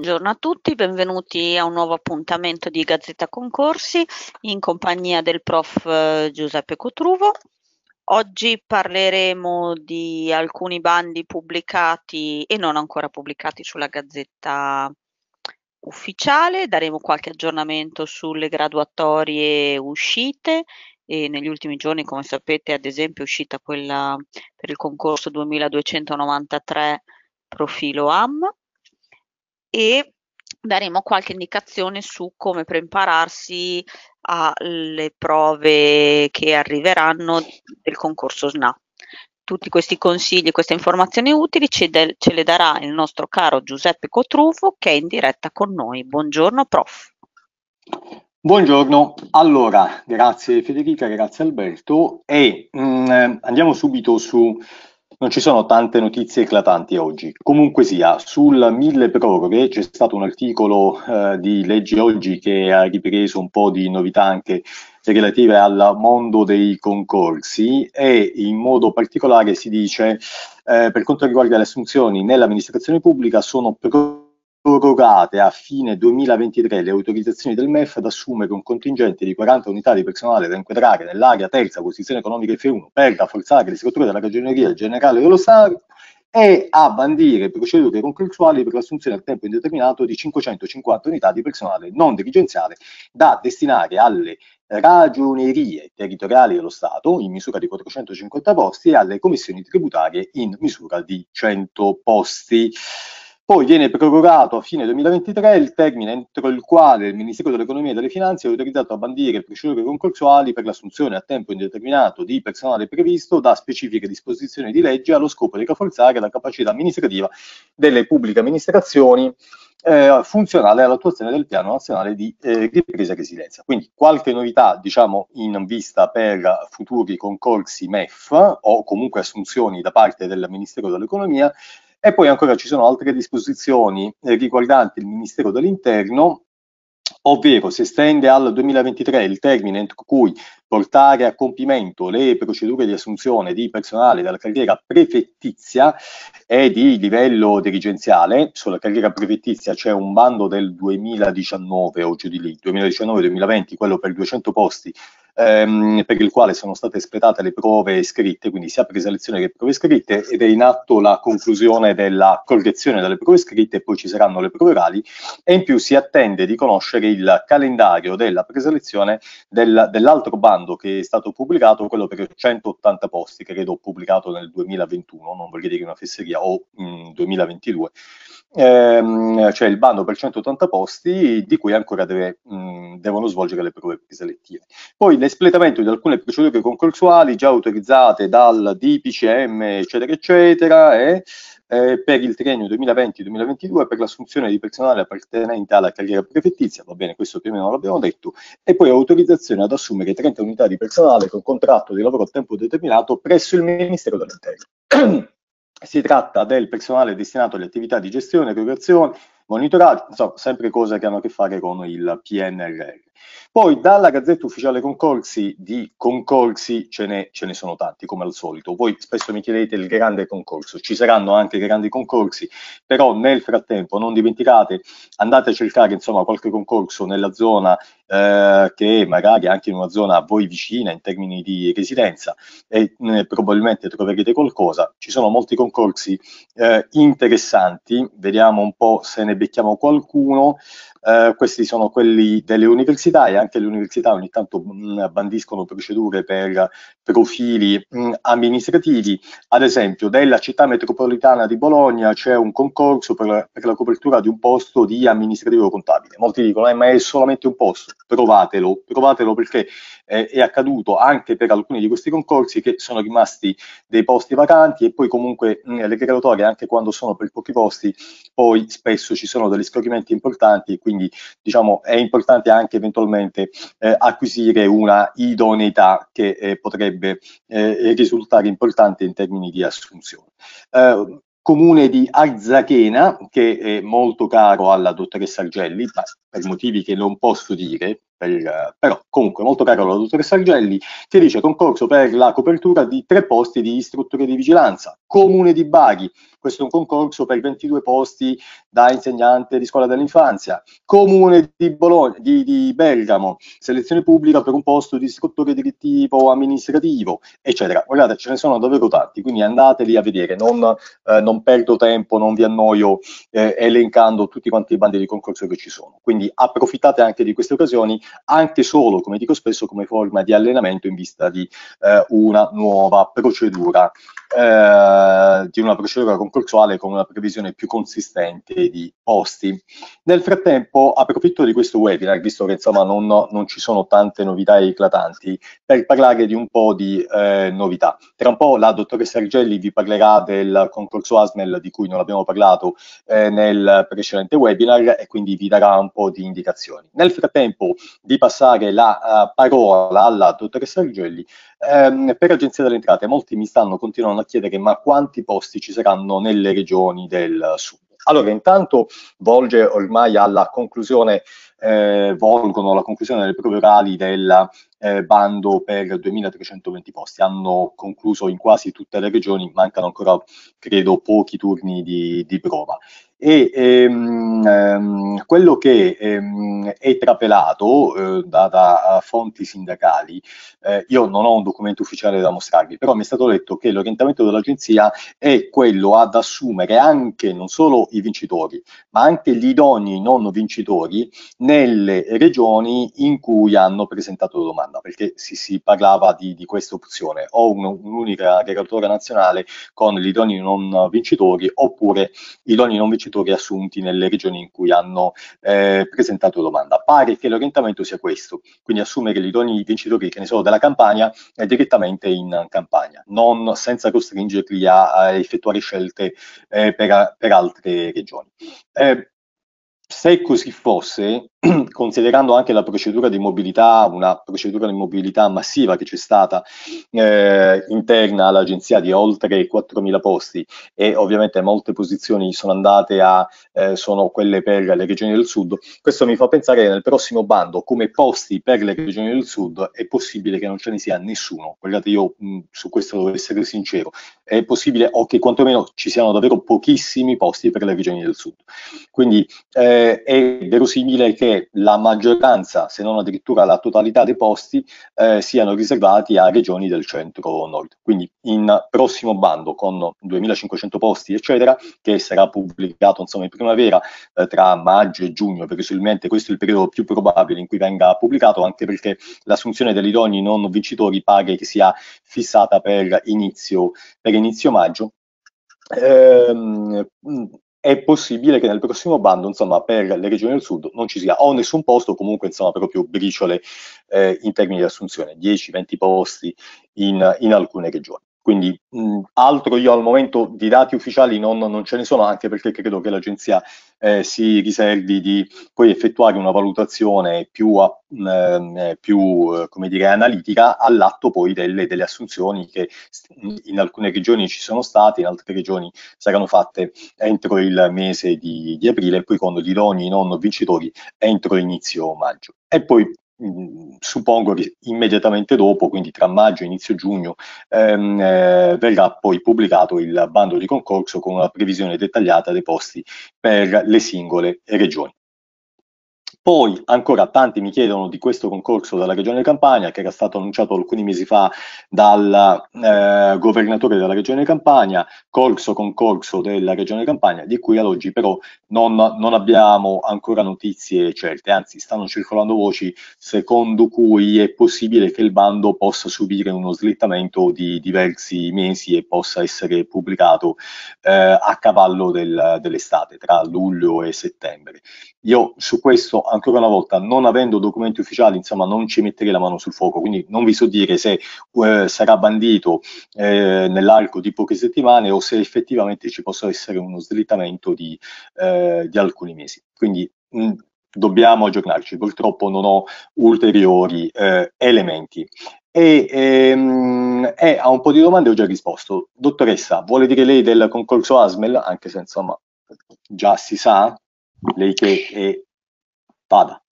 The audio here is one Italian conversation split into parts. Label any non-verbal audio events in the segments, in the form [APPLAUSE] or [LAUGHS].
Buongiorno a tutti, benvenuti a un nuovo appuntamento di Gazzetta Concorsi in compagnia del prof eh, Giuseppe Cotruvo. Oggi parleremo di alcuni bandi pubblicati e non ancora pubblicati sulla Gazzetta ufficiale, daremo qualche aggiornamento sulle graduatorie uscite e negli ultimi giorni, come sapete, ad esempio è uscita quella per il concorso 2293 profilo AM e daremo qualche indicazione su come prepararsi alle prove che arriveranno del concorso SNA. Tutti questi consigli e queste informazioni utili ce, ce le darà il nostro caro Giuseppe Cotrufo che è in diretta con noi. Buongiorno prof. Buongiorno, allora grazie Federica, grazie Alberto e mh, mm, andiamo subito su non ci sono tante notizie eclatanti oggi. Comunque sia, sul mille proroghe c'è stato un articolo eh, di Leggi Oggi che ha ripreso un po' di novità anche relative al mondo dei concorsi e in modo particolare si dice eh, per quanto riguarda le assunzioni nell'amministrazione pubblica sono proroghe prorogate a fine 2023 le autorizzazioni del MEF ad assumere un contingente di 40 unità di personale da inquadrare nell'area terza posizione economica F1 per rafforzare le strutture della ragioneria generale dello Stato e a bandire procedure concorsuali per l'assunzione a tempo indeterminato di 550 unità di personale non dirigenziale da destinare alle ragionerie territoriali dello Stato in misura di 450 posti e alle commissioni tributarie in misura di 100 posti. Poi viene prorogato a fine 2023 il termine entro il quale il Ministero dell'Economia e delle Finanze è autorizzato a bandire procedure concorsuali per l'assunzione a tempo indeterminato di personale previsto da specifiche disposizioni di legge allo scopo di rafforzare la capacità amministrativa delle pubbliche amministrazioni eh, funzionale all'attuazione del piano nazionale di eh, ripresa e resilienza. Quindi qualche novità diciamo in vista per futuri concorsi MEF o comunque assunzioni da parte del Ministero dell'Economia e poi ancora ci sono altre disposizioni eh, riguardanti il Ministero dell'Interno ovvero si estende al 2023 il termine entro cui portare a compimento le procedure di assunzione di personale dalla carriera prefettizia e di livello dirigenziale. Sulla carriera prefettizia c'è un bando del 2019 oggi di lì, 2019-2020, quello per 200 posti ehm, per il quale sono state espletate le prove scritte, quindi sia per riselezione che prove scritte, ed è in atto la conclusione della collezione delle prove scritte e poi ci saranno le prove orali e in più si attende di conoscere il calendario della preselezione del, dell'altro bando che è stato pubblicato, quello per 180 posti, credo pubblicato nel 2021, non voglio dire una fesseria, o mh, 2022 ehm, c'è cioè il bando per 180 posti di cui ancora deve, mh, devono svolgere le prove preselettive. Poi l'espletamento di alcune procedure concorsuali già autorizzate dal DPCM, eccetera, eccetera, e eh, per il triennio 2020-2022 per l'assunzione di personale appartenente alla carriera prefettizia, va bene, questo più o meno l'abbiamo detto, e poi autorizzazione ad assumere 30 unità di personale con contratto di lavoro a tempo determinato presso il Ministero dell'Interno. [CLEARS THROAT] Si tratta del personale destinato alle attività di gestione, erogazione, monitoraggio, insomma, sempre cose che hanno a che fare con il PNRR. Poi dalla Gazzetta Ufficiale Concorsi di concorsi ce ne, ce ne, sono tanti, come al solito. Voi spesso mi chiedete il grande concorso, ci saranno anche grandi concorsi, però nel frattempo non dimenticate, andate a cercare insomma qualche concorso nella zona eh, che magari anche in una zona a voi vicina in termini di residenza e eh, probabilmente troverete qualcosa. Ci sono molti concorsi eh, interessanti, vediamo un po' se ne becchiamo qualcuno. Eh, questi sono quelli delle università e anche le università ogni tanto mh, mm, bandiscono procedure per profili mh, mm, amministrativi. Ad esempio, della città metropolitana di Bologna c'è un concorso per la, per la copertura di un posto di amministrativo contabile. Molti dicono, eh, ma è solamente un posto. Provatelo, provatelo perché eh, è accaduto anche per alcuni di questi concorsi che sono rimasti dei posti vacanti e poi comunque mh, mm, le graduatorie anche quando sono per pochi posti poi spesso ci sono degli scorrimenti importanti e quindi diciamo è importante anche eventualmente eh, acquisire una idoneità che eh, potrebbe eh, risultare importante in termini di assunzione eh, comune di Arzachena, che è molto caro alla dottoressa Argelli, ma per motivi che non posso dire, per, però comunque molto caro la dottoressa Argelli, che dice concorso per la copertura di tre posti di istruttore di vigilanza, comune di Baghi, questo è un concorso per 22 posti da insegnante di scuola dell'infanzia, comune di, Bologna, di, di Bergamo, selezione pubblica per un posto di istruttore direttivo amministrativo, eccetera. Guardate, ce ne sono davvero tanti, quindi andateli a vedere, non, eh, non perdo tempo, non vi annoio eh, elencando tutti quanti i bandi di concorso che ci sono. Quindi approfittate anche di queste occasioni anche solo, come dico spesso, come forma di allenamento in vista di eh, una nuova procedura, eh, di una procedura concorsuale con una previsione più consistente di posti. Nel frattempo approfitto di questo webinar, visto che insomma non, non ci sono tante novità eclatanti, per parlare di un po' di eh, novità. Tra un po' la dottoressa Argelli vi parlerà del concorso ASMEL di cui non abbiamo parlato eh, nel precedente webinar e quindi vi darà un po' di indicazioni. Nel frattempo di passare la uh, parola alla dottoressa Argelli. Ehm, per Agenzia delle Entrate molti mi stanno continuando a chiedere ma quanti posti ci saranno nelle regioni del sud? Allora, intanto volge ormai alla conclusione, eh, volgono alla conclusione delle prove orali del eh, bando per 2320 posti. Hanno concluso in quasi tutte le regioni, mancano ancora, credo, pochi turni di, di prova e ehm, ehm, quello che ehm, è trapelato eh, da, da, fonti sindacali, eh, io non ho un documento ufficiale da mostrarvi, però mi è stato detto che l'orientamento dell'agenzia è quello ad assumere anche non solo i vincitori, ma anche gli idoni non vincitori nelle regioni in cui hanno presentato domanda, perché si, si parlava di, di, questa opzione, o un, un'unica aggregatore nazionale con gli idoni non vincitori oppure idoni non vincitori vincitori assunti nelle regioni in cui hanno eh, presentato domanda. Pare che l'orientamento sia questo, quindi assumere gli idonei vincitori che ne sono della campagna eh, direttamente in campagna, non senza costringerli a, a effettuare scelte eh, per, per, altre regioni. Eh, se così fosse, [CLEARS THROAT] considerando anche la procedura di mobilità, una procedura di mobilità massiva che c'è stata eh, interna all'agenzia di oltre 4.000 posti e ovviamente molte posizioni sono andate a, eh, sono quelle per le regioni del sud, questo mi fa pensare che nel prossimo bando come posti per le regioni del sud è possibile che non ce ne sia nessuno, guardate io mh, mm, su questo devo essere sincero, è possibile o che quantomeno ci siano davvero pochissimi posti per le regioni del sud, quindi eh, è verosimile che la maggioranza, se non addirittura la totalità dei posti, eh, siano riservati a regioni del centro-nord. Quindi in prossimo bando con 2500 posti, eccetera, che sarà pubblicato insomma, in primavera eh, tra maggio e giugno, presumibilmente questo è il periodo più probabile in cui venga pubblicato, anche perché l'assunzione degli idoni non vincitori pare che sia fissata per inizio, per inizio maggio. Eh, è possibile che nel prossimo bando, insomma, per le regioni del sud non ci sia o nessun posto, comunque, insomma, proprio briciole eh, in termini di assunzione, 10-20 posti in, in alcune regioni. Quindi mh, altro io al momento di dati ufficiali non, non, ce ne sono, anche perché credo che l'agenzia eh, si riservi di poi effettuare una valutazione più, eh, più eh, dire, analitica all'atto poi delle, delle, assunzioni che in alcune regioni ci sono state, in altre regioni saranno fatte entro il mese di, di aprile e poi con gli doni non vincitori entro inizio maggio. E poi Mm, suppongo che immediatamente dopo, quindi tra maggio e inizio giugno, ehm, eh, verrà poi pubblicato il bando di concorso con una previsione dettagliata dei posti per le singole regioni. Poi ancora tanti mi chiedono di questo concorso della Regione Campania che era stato annunciato alcuni mesi fa dal eh, governatore della Regione Campania, corso concorso della Regione Campania, di cui ad oggi però non, non abbiamo ancora notizie certe, anzi stanno circolando voci secondo cui è possibile che il bando possa subire uno slittamento di diversi mesi e possa essere pubblicato eh, a cavallo del, dell'estate, tra luglio e settembre. Io su questo ancora ancora una volta, non avendo documenti ufficiali, insomma, non ci metterei la mano sul fuoco, quindi non vi so dire se eh, sarà bandito eh, nell'arco di poche settimane o se effettivamente ci possa essere uno slittamento di, eh, di alcuni mesi. Quindi mh, mm, dobbiamo aggiornarci, purtroppo non ho ulteriori eh, elementi. E, ehm, e, a un po' di domande ho già risposto. Dottoressa, vuole dire lei del concorso ASMEL, anche se insomma già si sa, lei che è Vada.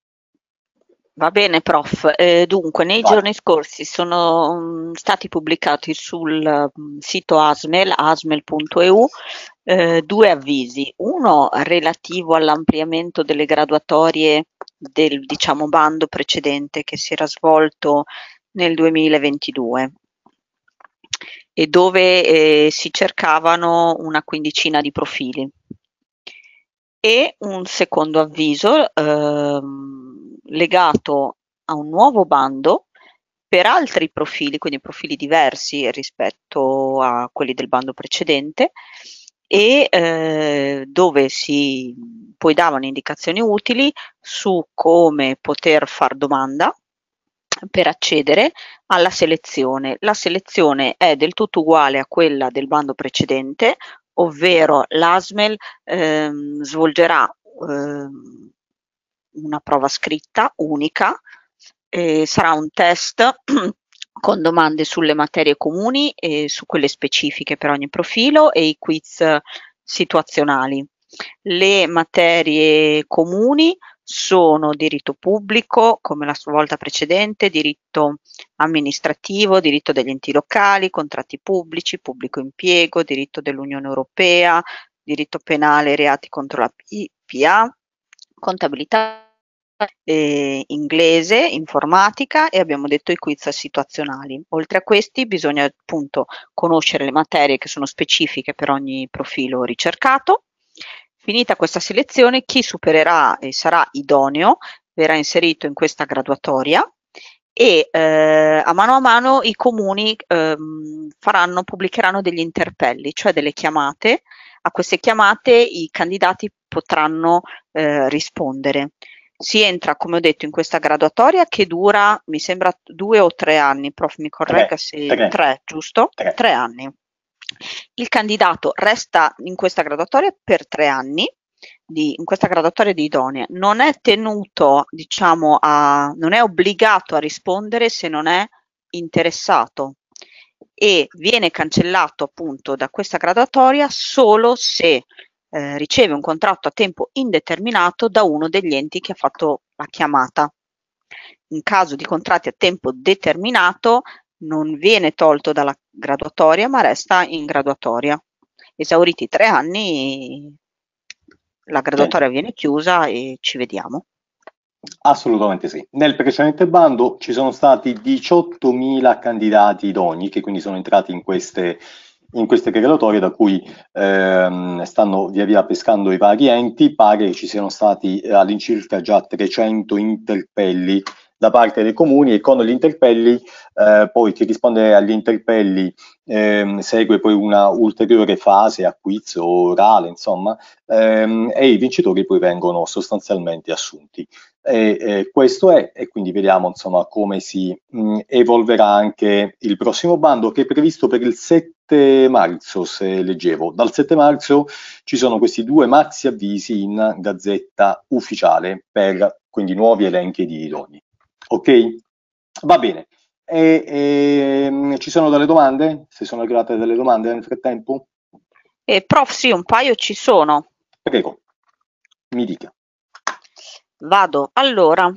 Va bene, prof. Eh, dunque, nei Vai. giorni scorsi sono mm, stati pubblicati sul mm, sito ASMEL, asmel.eu, eh, due avvisi. Uno relativo all'ampliamento delle graduatorie del diciamo, bando precedente che si era svolto nel 2022 e dove eh, si cercavano una quindicina di profili e un secondo avviso ehm, legato a un nuovo bando per altri profili, quindi profili diversi rispetto a quelli del bando precedente e eh, dove si poi davano indicazioni utili su come poter far domanda per accedere alla selezione. La selezione è del tutto uguale a quella del bando precedente, ovvero l'ASMEL ehm, svolgerà ehm, una prova scritta unica, eh, sarà un test [CLEARS THROAT] con domande sulle materie comuni e su quelle specifiche per ogni profilo e i quiz eh, situazionali. Le materie comuni sono diritto pubblico, come la sua volta precedente, diritto amministrativo, diritto degli enti locali, contratti pubblici, pubblico impiego, diritto dell'Unione Europea, diritto penale, reati contro la PA, contabilità eh, inglese, informatica e abbiamo detto i quiz situazionali. Oltre a questi bisogna appunto conoscere le materie che sono specifiche per ogni profilo ricercato Finita questa selezione, chi supererà e sarà idoneo verrà inserito in questa graduatoria e eh, a mano a mano i comuni eh, faranno, pubblicheranno degli interpelli, cioè delle chiamate. A queste chiamate i candidati potranno eh, rispondere. Si entra, come ho detto, in questa graduatoria che dura, mi sembra, due o tre anni, prof, mi corregga se... Tre, tre giusto? Tre. tre anni. Il candidato resta in questa graduatoria per tre anni, di, in questa graduatoria di idonea. non è tenuto, diciamo, a, non è obbligato a rispondere se non è interessato e viene cancellato appunto da questa graduatoria solo se eh, riceve un contratto a tempo indeterminato da uno degli enti che ha fatto la chiamata. In caso di contratti a tempo determinato non viene tolto dalla graduatoria ma resta in graduatoria. Esauriti i tre anni la graduatoria viene chiusa e ci vediamo. Assolutamente sì. Nel precedente bando ci sono stati 18.000 candidati idonei che quindi sono entrati in queste, in queste graduatorie da cui ehm, stanno via via pescando i vari enti. Pare che ci siano stati eh, all'incirca già 300 interpelli da parte dei comuni e con gli interpelli, eh, poi chi risponde agli interpelli ehm, segue poi una ulteriore fase a quiz o orale, insomma, ehm, e i vincitori poi vengono sostanzialmente assunti. E, eh, questo è, e quindi vediamo insomma come si mh, mm, evolverà anche il prossimo bando che è previsto per il 7 marzo, se leggevo. Dal 7 marzo ci sono questi due maxi avvisi in gazzetta ufficiale per quindi nuovi elenchi di idoni. Ok? Va bene. E, e, ehm, ci sono delle domande? Se sono arrivate delle domande nel frattempo? Eh, prof, sì, un paio ci sono. Prego, ecco. mi dica. Vado. Allora,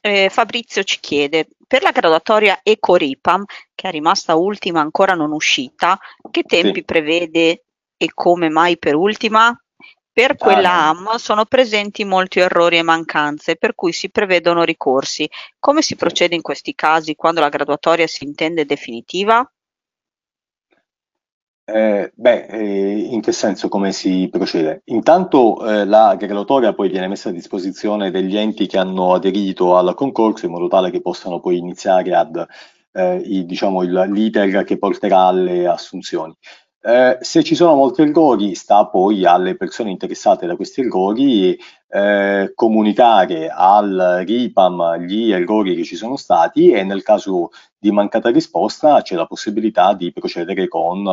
eh, Fabrizio ci chiede, per la graduatoria Ecoripam, che è rimasta ultima ancora non uscita, che tempi sì. prevede e come mai per ultima? Per ah, quella AM sono presenti molti errori e mancanze, per cui si prevedono ricorsi. Come si procede in questi casi quando la graduatoria si intende definitiva? Eh, beh, eh, in che senso come si procede? Intanto eh, la graduatoria poi viene messa a disposizione degli enti che hanno aderito al concorso in modo tale che possano poi iniziare ad, eh, i, diciamo, l'iter che porterà alle assunzioni. Eh, se ci sono molti errori sta poi alle persone interessate da questi errori eh, comunicare al RIPAM gli errori che ci sono stati e nel caso di mancata risposta c'è la possibilità di procedere con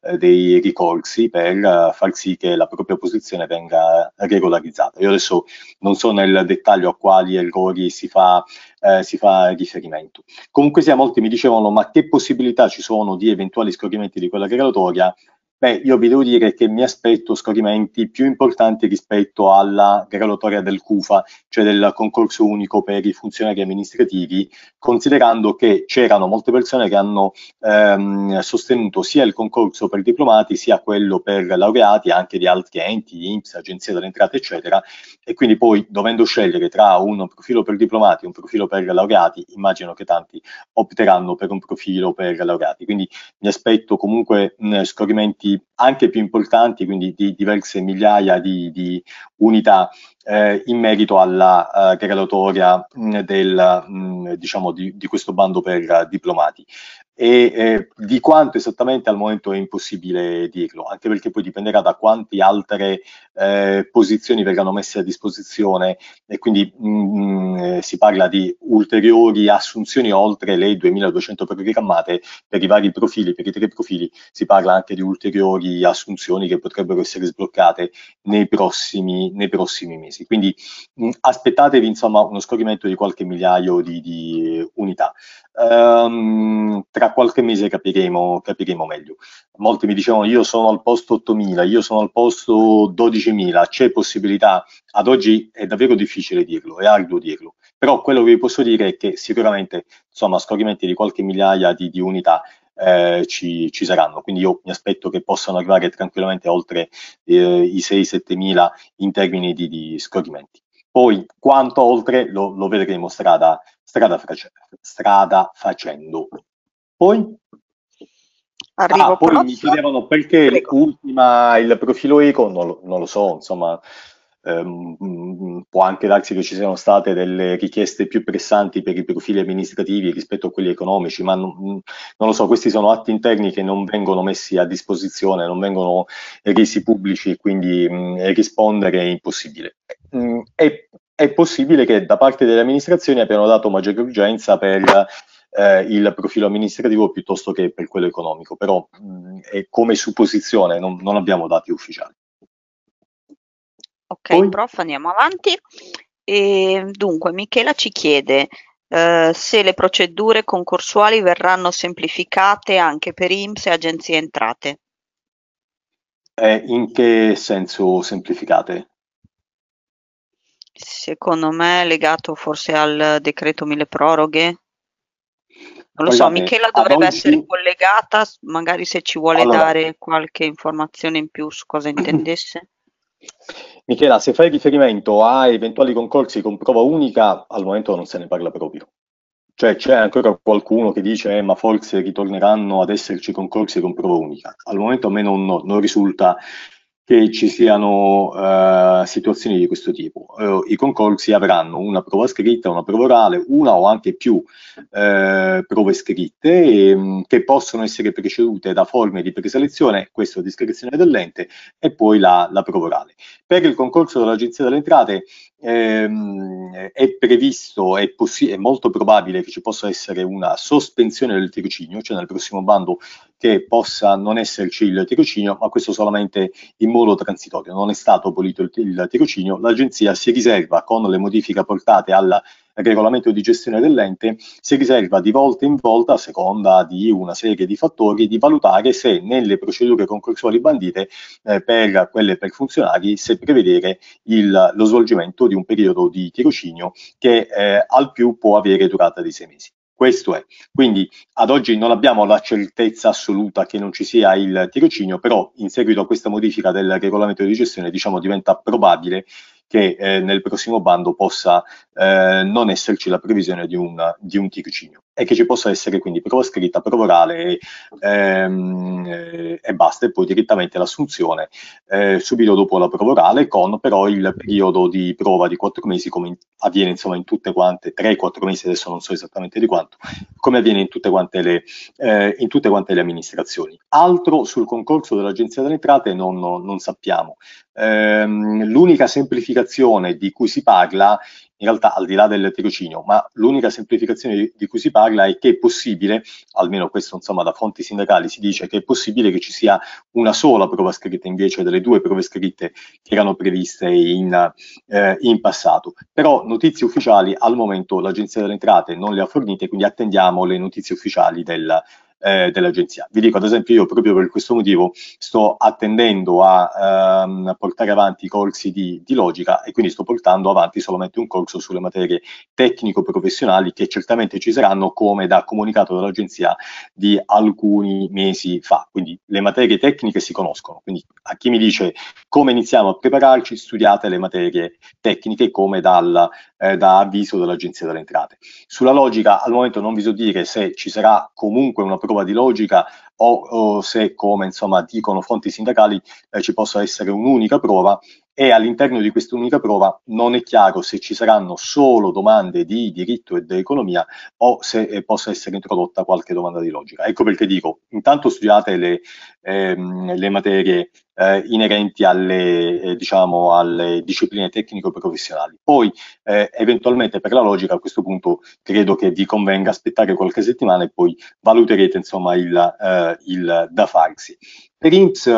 eh, dei ricorsi per eh, far sì che la propria posizione venga regolarizzata. Io adesso non so nel dettaglio a quali errori si fa, eh, si fa riferimento. Comunque sia, molti mi dicevano ma che possibilità ci sono di eventuali scorrimenti di quella regolatoria? Beh, io vi devo dire che mi aspetto scorrimenti più importanti rispetto alla graduatoria del CUFA, cioè del concorso unico per i funzionari amministrativi, considerando che c'erano molte persone che hanno ehm, sostenuto sia il concorso per diplomati sia quello per laureati anche di altri enti, INPS, Agenzia delle Entrate, eccetera, e quindi poi dovendo scegliere tra un profilo per diplomati e un profilo per laureati, immagino che tanti opteranno per un profilo per laureati. Quindi mi aspetto comunque mh, scorrimenti prodotti anche più importanti, quindi di diverse migliaia di, di unità, eh, in merito alla uh, eh, graduatoria mh, mm, del, mh, mm, diciamo di, di, questo bando per uh, diplomati. E eh, di quanto esattamente al momento è impossibile dirlo, anche perché poi dipenderà da quante altre eh, posizioni verranno messe a disposizione e quindi mh, mm, eh, si parla di ulteriori assunzioni oltre le 2200 programmate per i vari profili, per i tre profili si parla anche di ulteriori assunzioni che potrebbero essere sbloccate nei prossimi, nei prossimi mesi mesi. Quindi mh, mm, aspettatevi insomma uno scorrimento di qualche migliaio di, di unità. Um, tra qualche mese capiremo, capiremo meglio. Molti mi dicevano io sono al posto 8.000, io sono al posto 12.000, c'è possibilità? Ad oggi è davvero difficile dirlo, è arduo dirlo, però quello che vi posso dire è che sicuramente insomma scorrimenti di qualche migliaia di, di unità eh, ci, ci, saranno. Quindi io mi aspetto che possano arrivare tranquillamente oltre eh, i 6-7 mila in termini di, di scorrimenti. Poi quanto oltre lo, lo vedremo strada, strada, face, strada, facendo. Poi, ah, poi mi chiedevano perché l'ultima, il profilo ICO, non, non lo so, insomma, ehm, mm, mm, può anche darsi che ci siano state delle richieste più pressanti per i profili amministrativi rispetto a quelli economici, ma non, mm, non lo so, questi sono atti interni che non vengono messi a disposizione, non vengono resi pubblici quindi mh, rispondere è impossibile. Mh, è, è possibile che da parte delle amministrazioni abbiano dato maggiore urgenza per eh, il profilo amministrativo piuttosto che per quello economico, però mh, è come supposizione, non, non abbiamo dati ufficiali. Ok, Poi? prof, andiamo avanti. E, ehm, dunque, Michela ci chiede eh, se le procedure concorsuali verranno semplificate anche per IMSS e agenzie entrate. Eh, in che senso semplificate? Secondo me è legato forse al decreto mille proroghe. Non lo Vogliate, so, Michela dovrebbe oggi... essere collegata, magari se ci vuole allora, dare qualche informazione in più su cosa intendesse. [CLEARS THROAT] Michela, se fai riferimento a eventuali concorsi con prova unica, al momento non se ne parla proprio. Cioè c'è ancora qualcuno che dice eh, ma forse ritorneranno ad esserci concorsi con prova unica. Al momento a me non, non risulta che ci siano eh, situazioni di questo tipo. Eh, I concorsi avranno una prova scritta, una prova orale, una o anche più eh, prove scritte e, ehm, che possono essere precedute da forme di preselezione, questo a discrezione dell'ente, e poi la, la, prova orale. Per il concorso dell'Agenzia delle Entrate ehm, è previsto, è, è molto probabile che ci possa essere una sospensione del tirocinio, cioè nel prossimo bando che possa non esserci il tirocinio, ma questo solamente in modo transitorio. Non è stato abolito il, il tirocinio, l'agenzia si riserva con le modifiche apportate al regolamento di gestione dell'ente si riserva di volta in volta, a seconda di una serie di fattori, di valutare se nelle procedure concorsuali bandite eh, per quelle per funzionari se prevedere il, lo svolgimento di un periodo di tirocinio che eh, al più può avere durata di sei mesi. Questo è. Quindi ad oggi non abbiamo la certezza assoluta che non ci sia il tirocinio, però in seguito a questa modifica del regolamento di gestione diciamo diventa probabile che eh, nel prossimo bando possa eh, non esserci la previsione di, una, di un tirocinio e che ci possa essere quindi prova scritta, prova orale e, ehm, eh, e basta, e poi direttamente l'assunzione eh, subito dopo la prova orale con però il periodo di prova di quattro mesi come in, avviene insomma in tutte quante, 3 quattro mesi adesso non so esattamente di quanto, come avviene in tutte quante le, eh, in tutte quante le amministrazioni. Altro sul concorso dell'Agenzia delle Entrate non, non sappiamo, ehm, l'unica semplificazione di cui si parla, in realtà al di là del tirocinio, ma l'unica semplificazione di cui si parla è che è possibile, almeno questo insomma da fonti sindacali si dice che è possibile che ci sia una sola prova scritta invece delle due prove scritte che erano previste in, eh, in passato. Però notizie ufficiali al momento l'Agenzia delle Entrate non le ha fornite, quindi attendiamo le notizie ufficiali del, eh, eh, dell'agenzia. Vi dico, ad esempio, io proprio per questo motivo sto attendendo a ehm, portare avanti i corsi di, di, logica e quindi sto portando avanti solamente un corso sulle materie tecnico-professionali che certamente ci saranno come da comunicato dall'agenzia di alcuni mesi fa. Quindi le materie tecniche si conoscono, quindi a chi mi dice come iniziamo a prepararci, studiate le materie tecniche come dal, eh, da avviso dell'agenzia delle entrate. Sulla logica al momento non vi so dire se ci sarà comunque una prova di logica o, o se, come insomma, dicono fonti sindacali, eh, ci possa essere un'unica prova e all'interno di questa unica prova non è chiaro se ci saranno solo domande di diritto e di economia o se eh, possa essere introdotta qualche domanda di logica. Ecco perché dico, intanto studiate le, ehm, le materie eh, inerenti alle, eh, diciamo, alle discipline tecnico-professionali. Poi, eh, eventualmente per la logica, a questo punto credo che vi convenga aspettare qualche settimana e poi valuterete insomma il, eh, il da farsi. Per IMSS,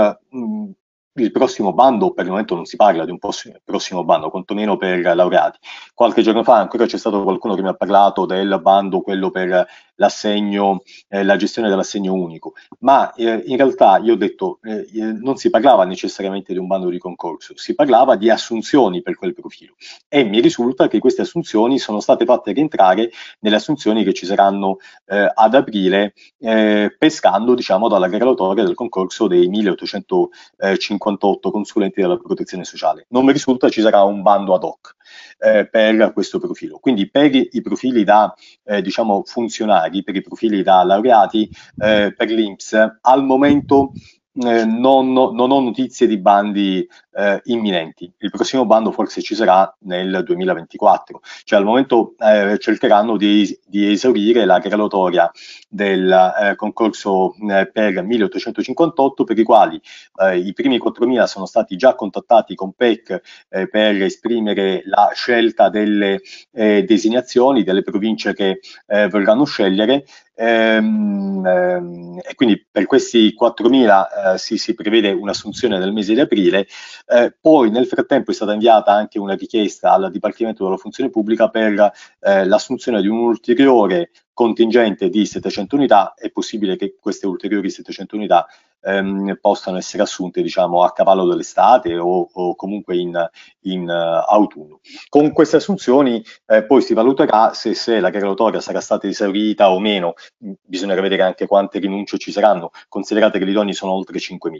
il prossimo bando, per il momento non si parla di un prossimo bando, quantomeno per laureati. Qualche giorno fa ancora c'è stato qualcuno che mi ha parlato del bando, quello per l'assegno, eh, la gestione dell'assegno unico, ma eh, in realtà io ho detto eh, eh, non si parlava necessariamente di un bando di concorso, si parlava di assunzioni per quel profilo e mi risulta che queste assunzioni sono state fatte rientrare nelle assunzioni che ci saranno eh, ad aprile eh, pescando diciamo dalla graduatoria del concorso dei 1858 consulenti della protezione sociale. Non mi risulta ci sarà un bando ad hoc per questo profilo, quindi per i profili da diciamo funzionari precari per i profili da laureati eh, per l'INPS al momento eh, non, non, ho notizie di bandi eh, imminenti. Il prossimo bando forse ci sarà nel 2024, cioè al momento eh, cercheranno di, di, esaurire la graduatoria del eh, concorso eh, per 1858 per i quali eh, i primi 4.000 sono stati già contattati con PEC per esprimere la scelta delle designazioni delle province che vorranno scegliere Ehm, ehm, e quindi per questi 4.000 eh, si, si, prevede un'assunzione nel mese di aprile. Eh, poi nel frattempo è stata inviata anche una richiesta al Dipartimento della Funzione Pubblica per eh, l'assunzione di un ulteriore contingente di 700 unità, è possibile che queste ulteriori 700 unità ehm, possano essere assunte diciamo, a cavallo dell'estate o, o comunque in, in uh, autunno. Con queste assunzioni eh, poi si valuterà se, se la graduatoria sarà stata esaurita o meno, bisognerà vedere anche quante rinunce ci saranno, considerate che gli idonei sono oltre 5.000.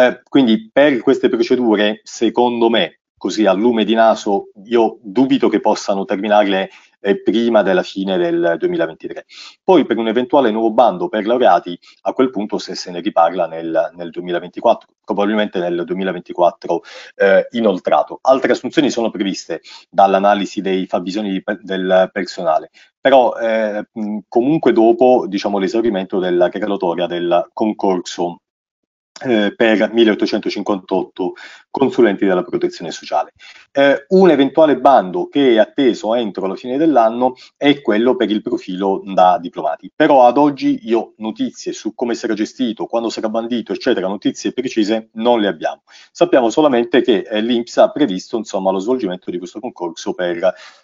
Eh, quindi per queste procedure, secondo me, così a lume di naso, io dubito che possano terminarle eh, prima della fine del 2023. Poi per un eventuale nuovo bando per laureati, a quel punto se se ne riparla nel, nel 2024, probabilmente nel 2024 eh, inoltrato. Altre assunzioni sono previste dall'analisi dei fabbisogni di, del personale, però eh, comunque dopo diciamo, l'esaurimento della creatoria del concorso eh, per 1858 consulenti della protezione sociale. Eh, un eventuale bando che è atteso entro la fine dell'anno è quello per il profilo da diplomati. Però ad oggi io notizie su come sarà gestito, quando sarà bandito, eccetera, notizie precise non le abbiamo. Sappiamo solamente che eh, l'INPS ha previsto insomma, lo svolgimento di questo concorso per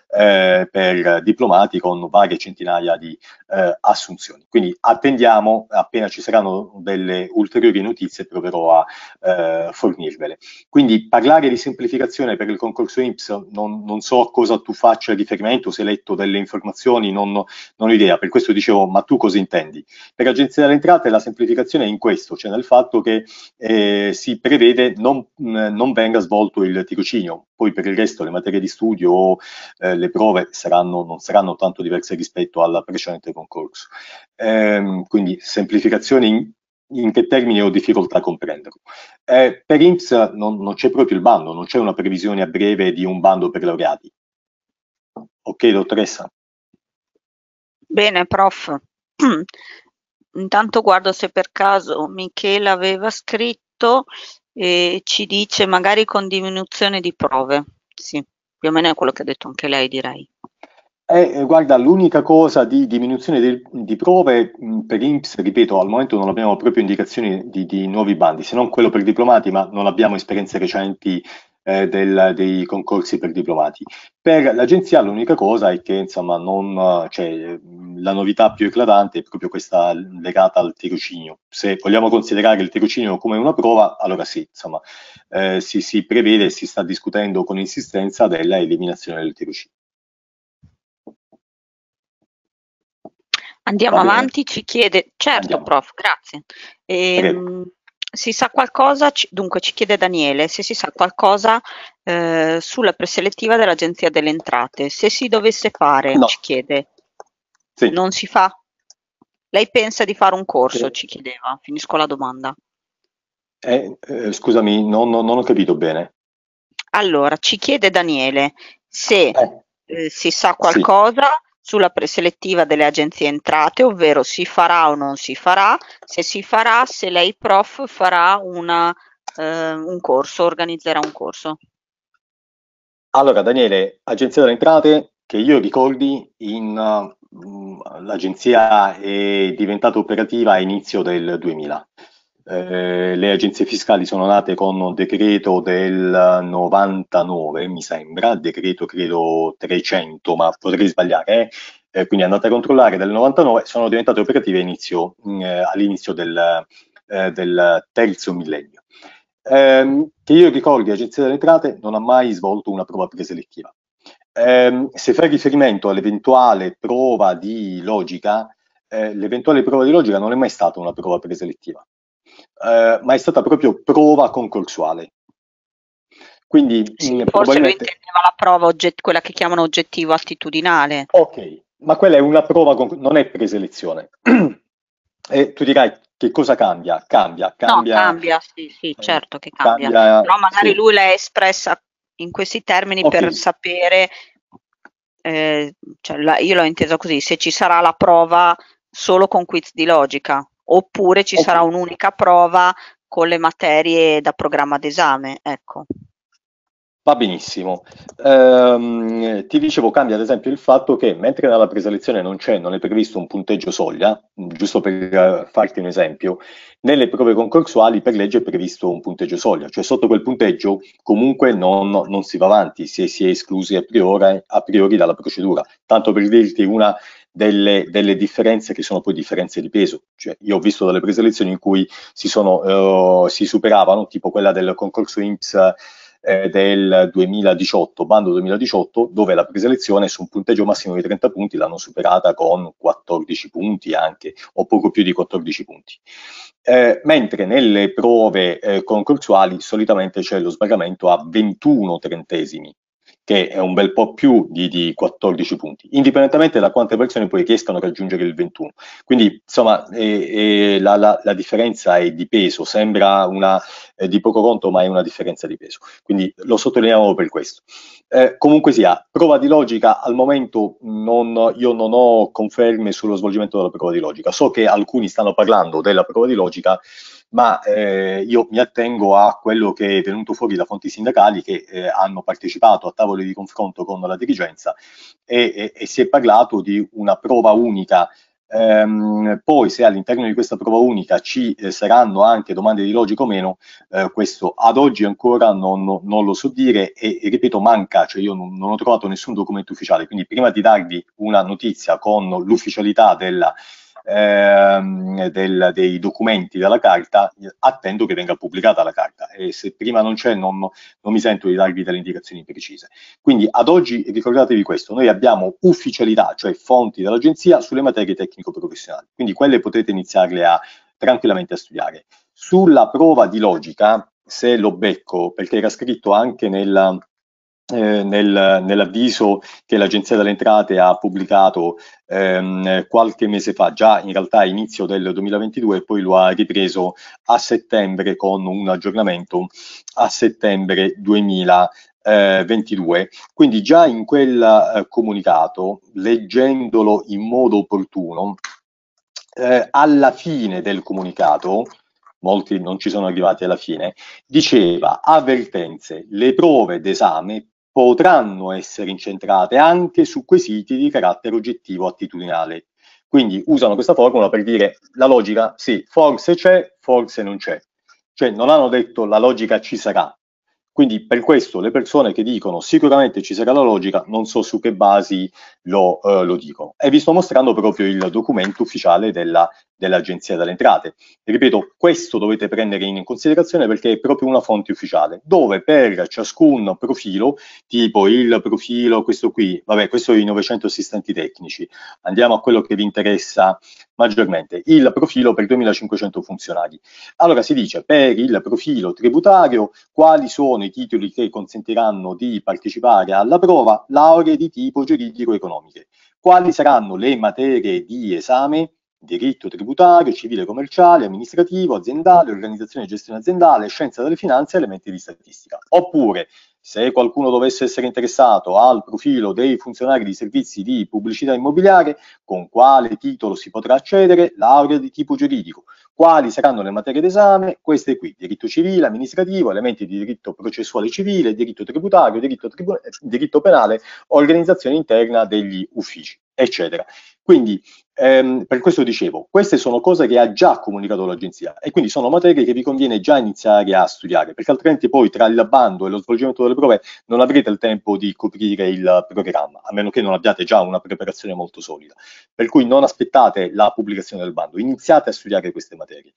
eh, per diplomati con varie centinaia di eh, assunzioni. Quindi attendiamo, appena ci saranno delle ulteriori notizie proverò a eh, fornirvele. Quindi parlare di semplificazione per il concorso INPS non, non so a cosa tu faccia riferimento, se hai letto delle informazioni, non, non ho idea, per questo dicevo ma tu cosa intendi? Per Agenzia delle Entrate la semplificazione è in questo, cioè nel fatto che eh, si prevede non, mh, non venga svolto il tirocinio, poi per il resto le materie di studio o eh, le prove saranno, non saranno tanto diverse rispetto al precedente concorso. Ehm, quindi semplificazione in, in che termini ho difficoltà a comprenderlo. Eh, per IMSS non, non c'è proprio il bando, non c'è una previsione a breve di un bando per laureati. Ok, dottoressa. Bene, prof. [CLEARS THROAT] Intanto guardo se per caso Michele aveva scritto e ci dice magari con diminuzione di prove. Sì più o meno è quello che ha detto anche lei, direi. Eh, eh guarda, l'unica cosa di diminuzione del, di prove mh, mm, per INPS, ripeto, al momento non abbiamo proprio indicazioni di, di, nuovi bandi, se non quello per diplomati, ma non abbiamo esperienze recenti eh, del, dei concorsi per diplomati. Per l'agenzia l'unica cosa è che insomma, non, eh, cioè, la novità più eclatante è proprio questa legata al tirocinio. Se vogliamo considerare il tirocinio come una prova, allora sì, insomma, eh, si, si prevede e si sta discutendo con insistenza della eliminazione del tirocinio. Andiamo avanti, ci chiede, certo Andiamo. prof, grazie. Ehm, si sa qualcosa, dunque ci chiede Daniele se si sa qualcosa eh, sulla preselettiva dell'Agenzia delle Entrate. Se si dovesse fare, no. ci chiede, sì. non si fa? Lei pensa di fare un corso, sì. ci chiedeva, finisco la domanda. Eh, eh, scusami, non, non, non, ho capito bene. Allora, ci chiede Daniele se eh. Eh, si sa qualcosa sulla preselettiva delle agenzie entrate, ovvero si farà o non si farà, se si farà, se lei prof farà una, eh, un corso, organizzerà un corso. Allora Daniele, agenzia delle entrate, che io ricordi, in, uh, l'agenzia è diventata operativa a inizio del 2000 eh, le agenzie fiscali sono nate con un decreto del 99, mi sembra, decreto credo 300, ma potrei sbagliare, eh? Eh, quindi andate a controllare del 99, sono diventate operative inizio, mm, eh, all'inizio del, eh, del, terzo millennio. Ehm, che io ricordo, l'Agenzia delle Entrate non ha mai svolto una prova preselettiva. Ehm, se fai riferimento all'eventuale prova di logica, eh, l'eventuale prova di logica non è mai stata una prova preselettiva eh, ma è stata proprio prova concorsuale. Quindi sì, mh, mm, forse lui intendeva la prova, ogget- quella che chiamano oggettivo attitudinale. Ok, ma quella è una prova, con- non è preselezione. [CLEARS THROAT] e tu dirai che cosa cambia? Cambia, cambia. No, cambia, sì, sì, eh, certo che cambia. cambia Però magari sì. lui l'ha espressa in questi termini okay. per sapere, eh, cioè la, io l'ho intesa così, se ci sarà la prova solo con quiz di logica oppure ci sarà un'unica prova con le materie da programma d'esame. Ecco. Va benissimo. Ehm, ti dicevo, cambia ad esempio il fatto che mentre nella preselezione non c'è, non è previsto un punteggio soglia, giusto per eh, farti un esempio, nelle prove concorsuali per legge è previsto un punteggio soglia, cioè sotto quel punteggio comunque non, non si va avanti se si è esclusi a priori, a priori dalla procedura. Tanto per dirti una delle, delle, differenze che sono poi differenze di peso. Cioè, io ho visto delle preselezioni in cui si, sono, eh, si superavano, tipo quella del concorso IMSS eh, del 2018, bando 2018, dove la preselezione su un punteggio massimo di 30 punti l'hanno superata con 14 punti anche, o poco più di 14 punti. Eh, mentre nelle prove eh, concorsuali solitamente c'è lo sbarramento a 21 trentesimi, che è un bel po' più di, di 14 punti, indipendentemente da quante persone poi riescano a raggiungere il 21. Quindi, insomma, eh, eh, la, la, la, differenza è di peso, sembra una, eh, di poco conto, ma è una differenza di peso. Quindi lo sottolineiamo per questo. Eh, comunque sia, prova di logica, al momento non, io non ho conferme sullo svolgimento della prova di logica. So che alcuni stanno parlando della prova di logica, ma eh, io mi attengo a quello che è venuto fuori da fonti sindacali che eh, hanno partecipato a tavoli di confronto con la dirigenza e, e, e si è parlato di una prova unica. Ehm, poi se all'interno di questa prova unica ci eh, saranno anche domande di logica o meno, eh, questo ad oggi ancora non, non, non lo so dire e, e, ripeto manca, cioè io non, non ho trovato nessun documento ufficiale, quindi prima di darvi una notizia con l'ufficialità della ehm, del, dei documenti dalla carta, attendo che venga pubblicata la carta e se prima non c'è non, non mi sento di darvi delle indicazioni precise. Quindi ad oggi ricordatevi questo, noi abbiamo ufficialità, cioè fonti dell'agenzia sulle materie tecnico-professionali, quindi quelle potete iniziarle a tranquillamente a studiare. Sulla prova di logica, se lo becco, perché era scritto anche nella, eh, nel, nell'avviso che l'Agenzia delle Entrate ha pubblicato ehm, qualche mese fa, già in realtà a inizio del 2022, e poi lo ha ripreso a settembre con un aggiornamento a settembre 2022. Quindi già in quel eh, comunicato, leggendolo in modo opportuno, eh, alla fine del comunicato, molti non ci sono arrivati alla fine, diceva avvertenze, le prove d'esame potranno essere incentrate anche su quesiti di carattere oggettivo attitudinale. Quindi usano questa formula per dire la logica sì, forse c'è, forse non c'è. Cioè non hanno detto la logica ci sarà. Quindi per questo le persone che dicono sicuramente ci sarà la logica, non so su che basi lo, eh, lo dicono. E vi sto mostrando proprio il documento ufficiale della dell'Agenzia delle Entrate. Ripeto, questo dovete prendere in considerazione perché è proprio una fonte ufficiale, dove per ciascun profilo, tipo il profilo, questo qui, vabbè, questo è i 900 assistenti tecnici, andiamo a quello che vi interessa maggiormente, il profilo per 2500 funzionari. Allora si dice per il profilo tributario quali sono i titoli che consentiranno di partecipare alla prova, lauree di tipo giuridico-economiche, quali saranno le materie di esame, diritto tributario, civile commerciale, amministrativo, aziendale, organizzazione e gestione aziendale, scienza delle finanze e elementi di statistica. Oppure, se qualcuno dovesse essere interessato al profilo dei funzionari di servizi di pubblicità immobiliare, con quale titolo si potrà accedere, laurea di tipo giuridico, quali saranno le materie d'esame, queste qui, diritto civile, amministrativo, elementi di diritto processuale civile, diritto tributario, diritto, tribu- eh, diritto penale, organizzazione interna degli uffici, eccetera. Quindi ehm, per questo dicevo, queste sono cose che ha già comunicato l'agenzia e quindi sono materie che vi conviene già iniziare a studiare, perché altrimenti poi tra il bando e lo svolgimento delle prove non avrete il tempo di coprire il programma, a meno che non abbiate già una preparazione molto solida. Per cui non aspettate la pubblicazione del bando, iniziate a studiare queste materie.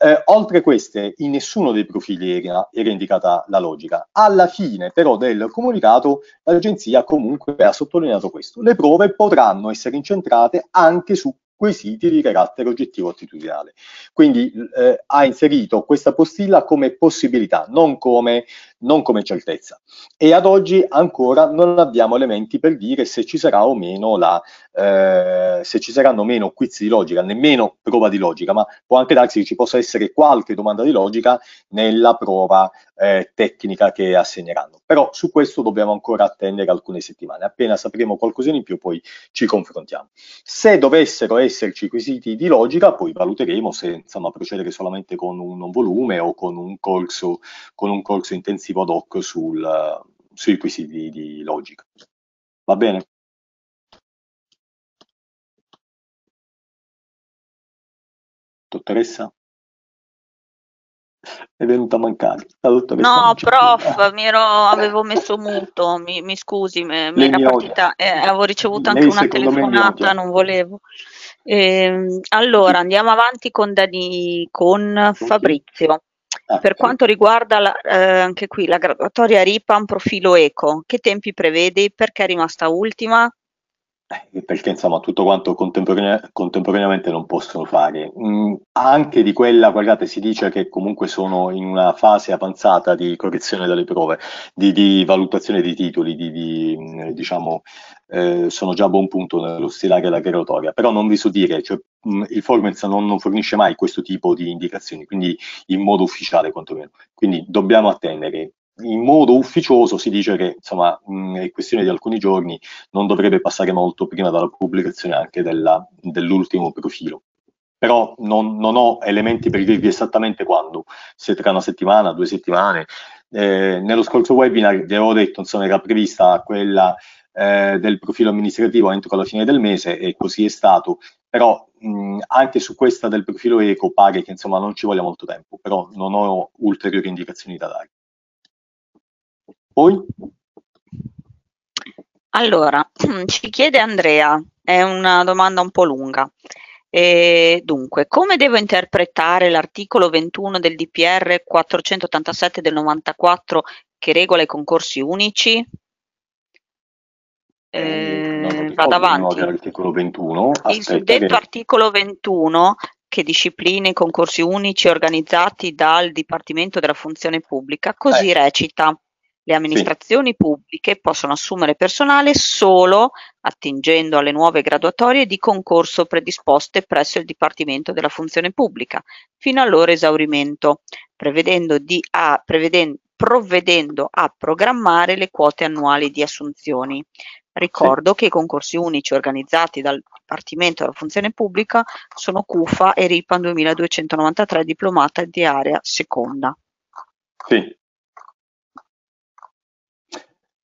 Eh, oltre queste, in nessuno dei profili era, era, indicata la logica. Alla fine però del comunicato l'agenzia comunque ha sottolineato questo. Le prove potranno essere incentrate anche su quesiti di carattere oggettivo attitudinale. Quindi eh, ha inserito questa postilla come possibilità, non come non come certezza. E ad oggi ancora non abbiamo elementi per dire se ci sarà o meno la, eh, se ci saranno meno quiz di logica, nemmeno prova di logica, ma può anche darsi che ci possa essere qualche domanda di logica nella prova eh, tecnica che assegneranno. Però su questo dobbiamo ancora attendere alcune settimane. Appena sapremo qualcosina in più poi ci confrontiamo. Se dovessero esserci quesiti di logica, poi valuteremo se insomma, procedere solamente con un volume o con un corso, con un corso intensivo intensivo ad hoc sul, eh, sui quesiti di logica. Va bene? Dottoressa? È venuta a mancare. no, prof, eh. ero, avevo messo muto, mi, mi scusi, mi, mi era partita, eh, avevo ricevuto anche Lei una telefonata, non volevo. Eh, allora, andiamo avanti con, Dani, con Fabrizio. Ah, per eh. quanto riguarda la, eh, anche qui la graduatoria RIPA, un profilo eco, che tempi prevedi? Perché è rimasta ultima? Eh, perché insomma tutto quanto contemporane- contemporaneamente non possono fare. Mm, anche di quella, guardate, si dice che comunque sono in una fase avanzata di correzione delle prove, di, di valutazione dei titoli, di, di, mm, diciamo, eh, sono già a buon punto nello stilare la creatoria, però non vi so dire, cioè, mh, mm, il Formens non, non, fornisce mai questo tipo di indicazioni, quindi in modo ufficiale quantomeno. Quindi dobbiamo attendere in modo ufficioso si dice che insomma è questione di alcuni giorni non dovrebbe passare molto prima dalla pubblicazione anche della, dell'ultimo profilo però non, non, ho elementi per dirvi esattamente quando se tra una settimana, due settimane eh, nello scorso webinar vi avevo detto insomma era prevista quella eh, del profilo amministrativo entro la fine del mese e così è stato però mh, anche su questa del profilo eco pare che insomma non ci voglia molto tempo però non ho ulteriori indicazioni da dare poi? Allora, [CLEARS THROAT] ci chiede Andrea, è una domanda un po' lunga. E dunque, come devo interpretare l'articolo 21 del DPR 487 del 94 che regola i concorsi unici? Eh, eh vado avanti. L'articolo 21. Il suddetto che... articolo 21 che disciplina i concorsi unici organizzati dal Dipartimento della Funzione Pubblica, così eh. recita. Le amministrazioni sì. pubbliche possono assumere personale solo attingendo alle nuove graduatorie di concorso predisposte presso il Dipartimento della Funzione Pubblica fino al loro esaurimento, prevedendo, di, a, preveden, provvedendo a programmare le quote annuali di assunzioni. Ricordo sì. che i concorsi unici organizzati dal Dipartimento della Funzione Pubblica sono CUFA e RIPAN 2293 diplomata di area seconda. Sì,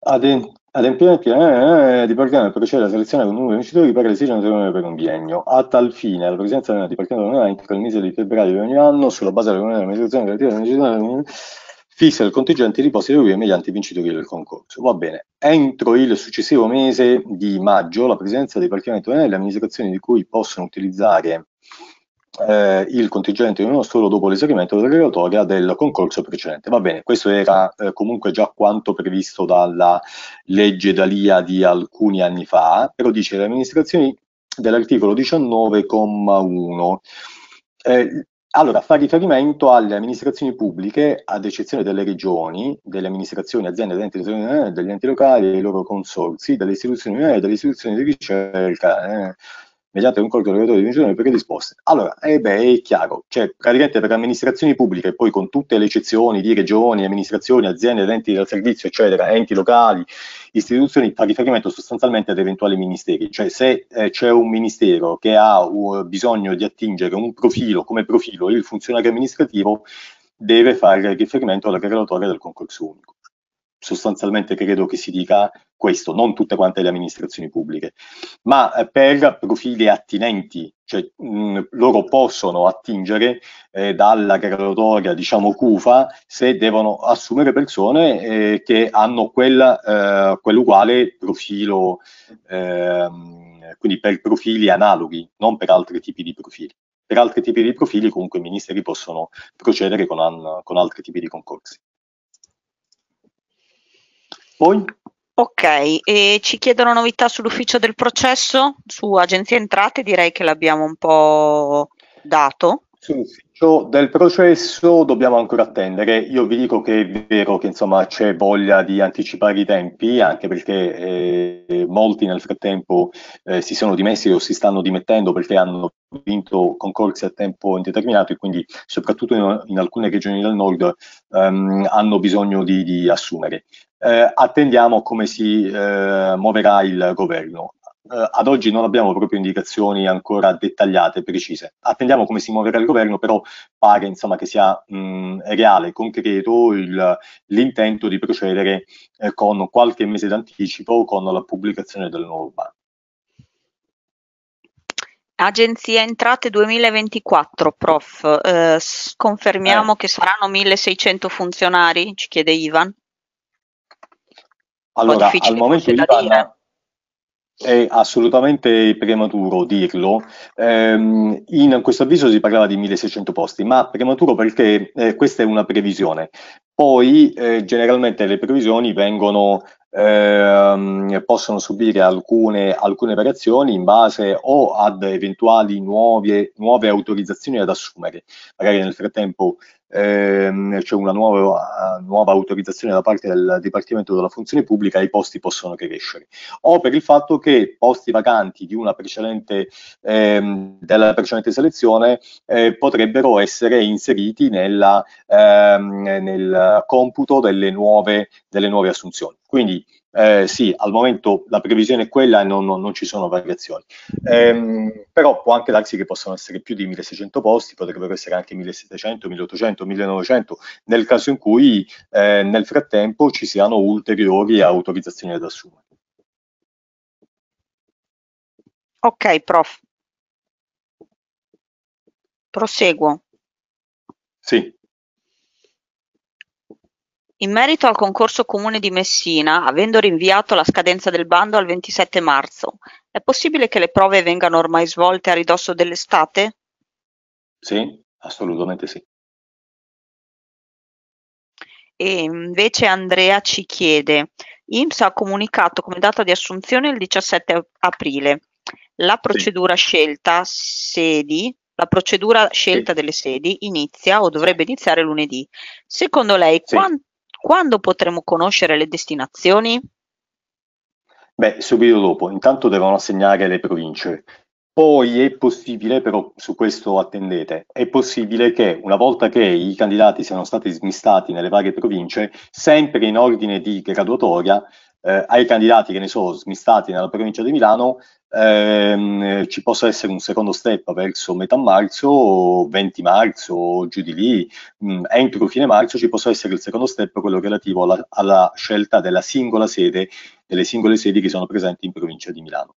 adempiere eh, eh, eh di Parcano per procedere alla selezione con un numero di vincitori paga le 600 euro per un biennio. A tal fine, la presenza di Parcano online entro il mese di febbraio di ogni anno, sulla base della riunione dell'amministrazione relativa alla fissa il contingente di posti di eroe mediante i vincitori del concorso. Va bene. Entro il successivo mese di maggio, la presenza dei parchimenti online e le amministrazioni di cui possono utilizzare eh, il contingente in uno solo dopo l'esaurimento della graduatoria del concorso precedente. Va bene, questo era eh, comunque già quanto previsto dalla legge D'Alia di alcuni anni fa, però dice le amministrazioni dell'articolo 19,1. Eh, allora, fa riferimento alle amministrazioni pubbliche, ad eccezione delle regioni, delle amministrazioni, aziende, enti, degli enti locali, dei loro consorzi, delle istituzioni, eh, delle istituzioni di ricerca, eh, mediante un codice regolatorio di perché predisposte. Allora, eh beh, è chiaro, cioè praticamente per amministrazioni pubbliche, poi con tutte le eccezioni di regioni, amministrazioni, aziende, enti del servizio, eccetera, enti locali, istituzioni, fa riferimento sostanzialmente ad eventuali ministeri. Cioè se eh, c'è un ministero che ha uh, bisogno di attingere un profilo, come profilo il funzionario amministrativo, deve fare riferimento alla regolatoria del concorso unico sostanzialmente credo che si dica questo, non tutte quante le amministrazioni pubbliche, ma eh, per profili attinenti, cioè mh, loro possono attingere eh, dalla graduatoria, diciamo, CUFA, se devono assumere persone eh, che hanno quel, eh, quell'uguale profilo, ehm, quindi per profili analoghi, non per altri tipi di profili. Per altri tipi di profili comunque i ministeri possono procedere con, con altri tipi di concorsi. Poi? Ok, e ci chiedono novità sull'ufficio del processo, su agenzie Entrate direi che l'abbiamo un po' dato. Sì, sì. Cioè, del processo dobbiamo ancora attendere. Io vi dico che è vero che insomma, c'è voglia di anticipare i tempi, anche perché eh, molti nel frattempo eh, si sono dimessi o si stanno dimettendo perché hanno vinto concorsi a tempo indeterminato e quindi soprattutto in, in alcune regioni del nord ehm, hanno bisogno di, di assumere. Eh, attendiamo come si eh, muoverà il governo eh, ad oggi non abbiamo proprio indicazioni ancora dettagliate e precise. Attendiamo come si muoverà il governo, però pare insomma, che sia mh, mm, reale, concreto il, l'intento di procedere eh, con qualche mese d'anticipo con la pubblicazione del nuovo bando. Agenzia Entrate 2024, prof, eh, confermiamo eh. che saranno 1600 funzionari, ci chiede Ivan. Allora, al momento l'Ivan, è assolutamente prematuro dirlo. Ehm, in questo avviso si parlava di 1600 posti, ma prematuro perché eh, questa è una previsione. Poi eh, generalmente le previsioni vengono, ehm, possono subire alcune, alcune, variazioni in base o ad eventuali nuove, nuove autorizzazioni ad assumere. Magari nel frattempo ehm, c'è una nuova, nuova, autorizzazione da parte del Dipartimento della Funzione Pubblica i posti possono crescere. O per il fatto che posti vacanti precedente, ehm, della precedente selezione eh, potrebbero essere inseriti nella, ehm, nel computo delle nuove, delle nuove assunzioni. Quindi eh, sì, al momento la previsione è quella e non, non, non ci sono variazioni. Ehm, però può anche darsi che possano essere più di 1600 posti, potrebbero essere anche 1700, 1800, 1900, nel caso in cui eh, nel frattempo ci siano ulteriori autorizzazioni ad assumere. Ok, prof. Proseguo. Sì. In merito al concorso comune di Messina, avendo rinviato la scadenza del bando al 27 marzo, è possibile che le prove vengano ormai svolte a ridosso dell'estate? Sì, assolutamente sì. E invece Andrea ci chiede, IMS ha comunicato come data di assunzione il 17 aprile. La procedura sì. scelta sedi la procedura scelta sì. delle sedi inizia o dovrebbe iniziare lunedì. Secondo lei, sì. quanto quando potremo conoscere le destinazioni? Beh, subito dopo. Intanto devono assegnare le province. Poi è possibile, però su questo attendete, è possibile che una volta che i candidati siano stati smistati nelle varie province, sempre in ordine di graduatoria, eh, ai candidati che ne sono smistati nella provincia di Milano ehm, eh, ci possa essere un secondo step verso metà marzo, 20 marzo, giù di lì, mh, mm, entro fine marzo ci possa essere il secondo step, quello relativo alla, alla, scelta della singola sede, delle singole sedi che sono presenti in provincia di Milano.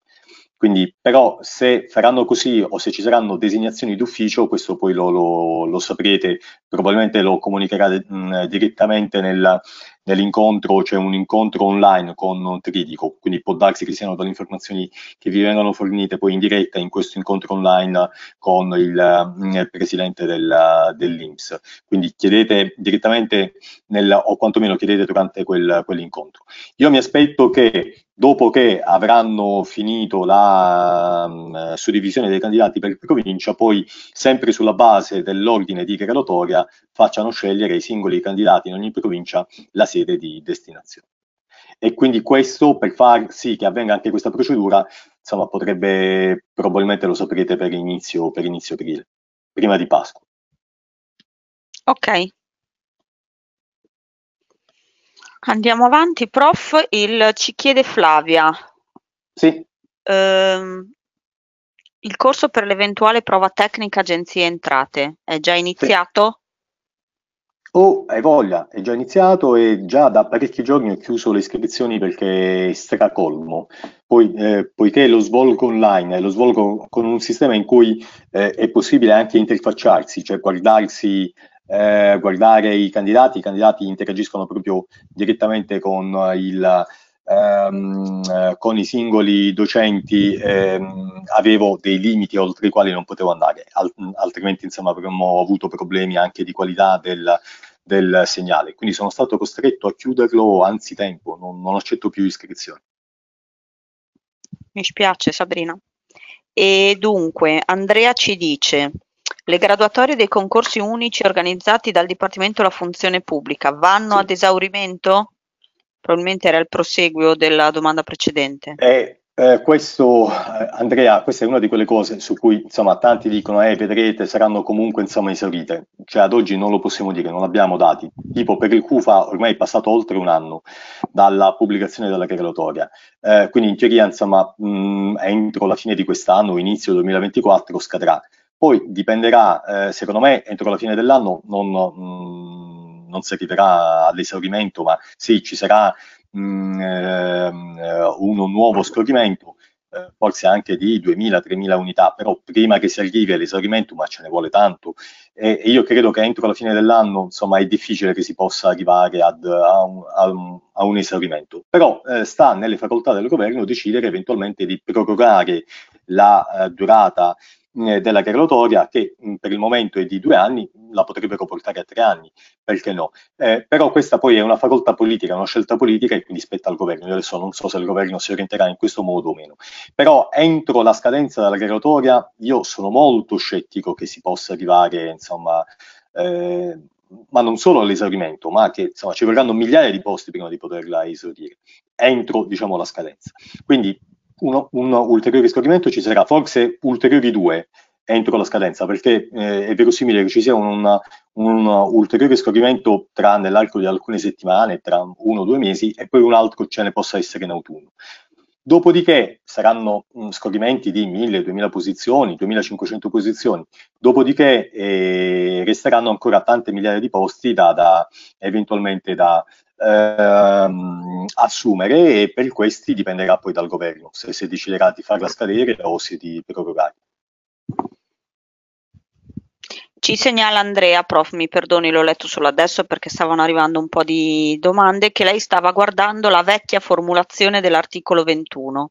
Quindi, però, se faranno così o se ci saranno designazioni d'ufficio, questo poi lo, lo, lo saprete, probabilmente lo comunicherà mh, mm, direttamente nella, nell'incontro c'è cioè un incontro online con Tridico, quindi può darsi che siano delle informazioni che vi vengano fornite poi in diretta in questo incontro online con il, mm, il presidente del, dell'Inps. Quindi chiedete direttamente nel, o quantomeno chiedete durante quel, quell'incontro. Io mi aspetto che dopo che avranno finito la mh, mm, suddivisione dei candidati per provincia, poi sempre sulla base dell'ordine di graduatoria facciano scegliere i singoli candidati in ogni provincia la sede di destinazione. E quindi questo per far sì che avvenga anche questa procedura, insomma, potrebbe, probabilmente lo saprete per inizio, per inizio aprile, prima di Pasqua. Ok. Andiamo avanti, prof. Il, ci chiede Flavia. Sì. Ehm, il corso per l'eventuale prova tecnica agenzie entrate è già iniziato? Sì o hai voglia, è già iniziato e già da parecchi giorni ho chiuso le iscrizioni perché è stracolmo. Poi, eh, poiché lo svolgo online, eh, lo svolgo con un sistema in cui eh, è possibile anche interfacciarsi, cioè guardarsi eh, guardare i candidati, i candidati interagiscono proprio direttamente con, il, ehm, con i singoli docenti, ehm, avevo dei limiti oltre i quali non potevo andare, Alt- altrimenti insomma avremmo avuto problemi anche di qualità del, del segnale, quindi sono stato costretto a chiuderlo anzitempo, non, non accetto più iscrizioni. Mi spiace Sabrina. E dunque, Andrea ci dice, le graduatorie dei concorsi unici organizzati dal Dipartimento della Funzione Pubblica vanno sì. ad esaurimento? Probabilmente era il proseguio della domanda precedente. Eh, eh, questo, eh, Andrea, questa è una di quelle cose su cui insomma, tanti dicono eh, vedrete, saranno comunque insomma, esaurite. Cioè, ad oggi non lo possiamo dire, non abbiamo dati. Tipo per il CUFA ormai è passato oltre un anno dalla pubblicazione della creatoria. Eh, quindi in teoria insomma, mh, mm, entro la fine di quest'anno, inizio 2024, scadrà. Poi dipenderà, eh, secondo me, entro la fine dell'anno non, mh, mm, non si arriverà all'esaurimento, ma sì, ci sarà mh, mm, ehm, eh, uno nuovo scorrimento, eh, forse anche di 2.000-3.000 unità, però prima che si arrivi all'esaurimento, ma ce ne vuole tanto, e, e io credo che entro la fine dell'anno, insomma, è difficile che si possa arrivare ad, a, un, a, un, a, un, esaurimento. Però eh, sta nelle facoltà del governo decidere eventualmente di prorogare la eh, durata eh, della graduatoria che mh, mm, per il momento è di due anni, la potrebbero portare a tre anni, perché no? Eh, però questa poi è una facoltà politica, una scelta politica e quindi spetta al governo. Io adesso non so se il governo si orienterà in questo modo o meno, però entro la scadenza della graduatoria io sono molto scettico che si possa arrivare, insomma, eh, ma non solo all'esaurimento, ma che insomma, ci vorranno migliaia di posti prima di poterla esaurire entro diciamo, la scadenza. Quindi uno, un ulteriore scorrimento ci sarà, forse ulteriori due entro la scadenza, perché eh, è verosimile che ci sia un, un ulteriore scorrimento tra nell'arco di alcune settimane, tra uno o due mesi, e poi un altro ce ne possa essere in autunno. Dopodiché saranno mh, mm, scorrimenti di 1000, 2000 posizioni, 2500 posizioni, dopodiché eh, resteranno ancora tante migliaia di posti da, da eventualmente da, ehm, assumere e per questi dipenderà poi dal governo se si deciderà di farla scadere o se di prorogare. Ci segnala Andrea, prof, mi perdoni, l'ho letto solo adesso perché stavano arrivando un po' di domande, che lei stava guardando la vecchia formulazione dell'articolo 21.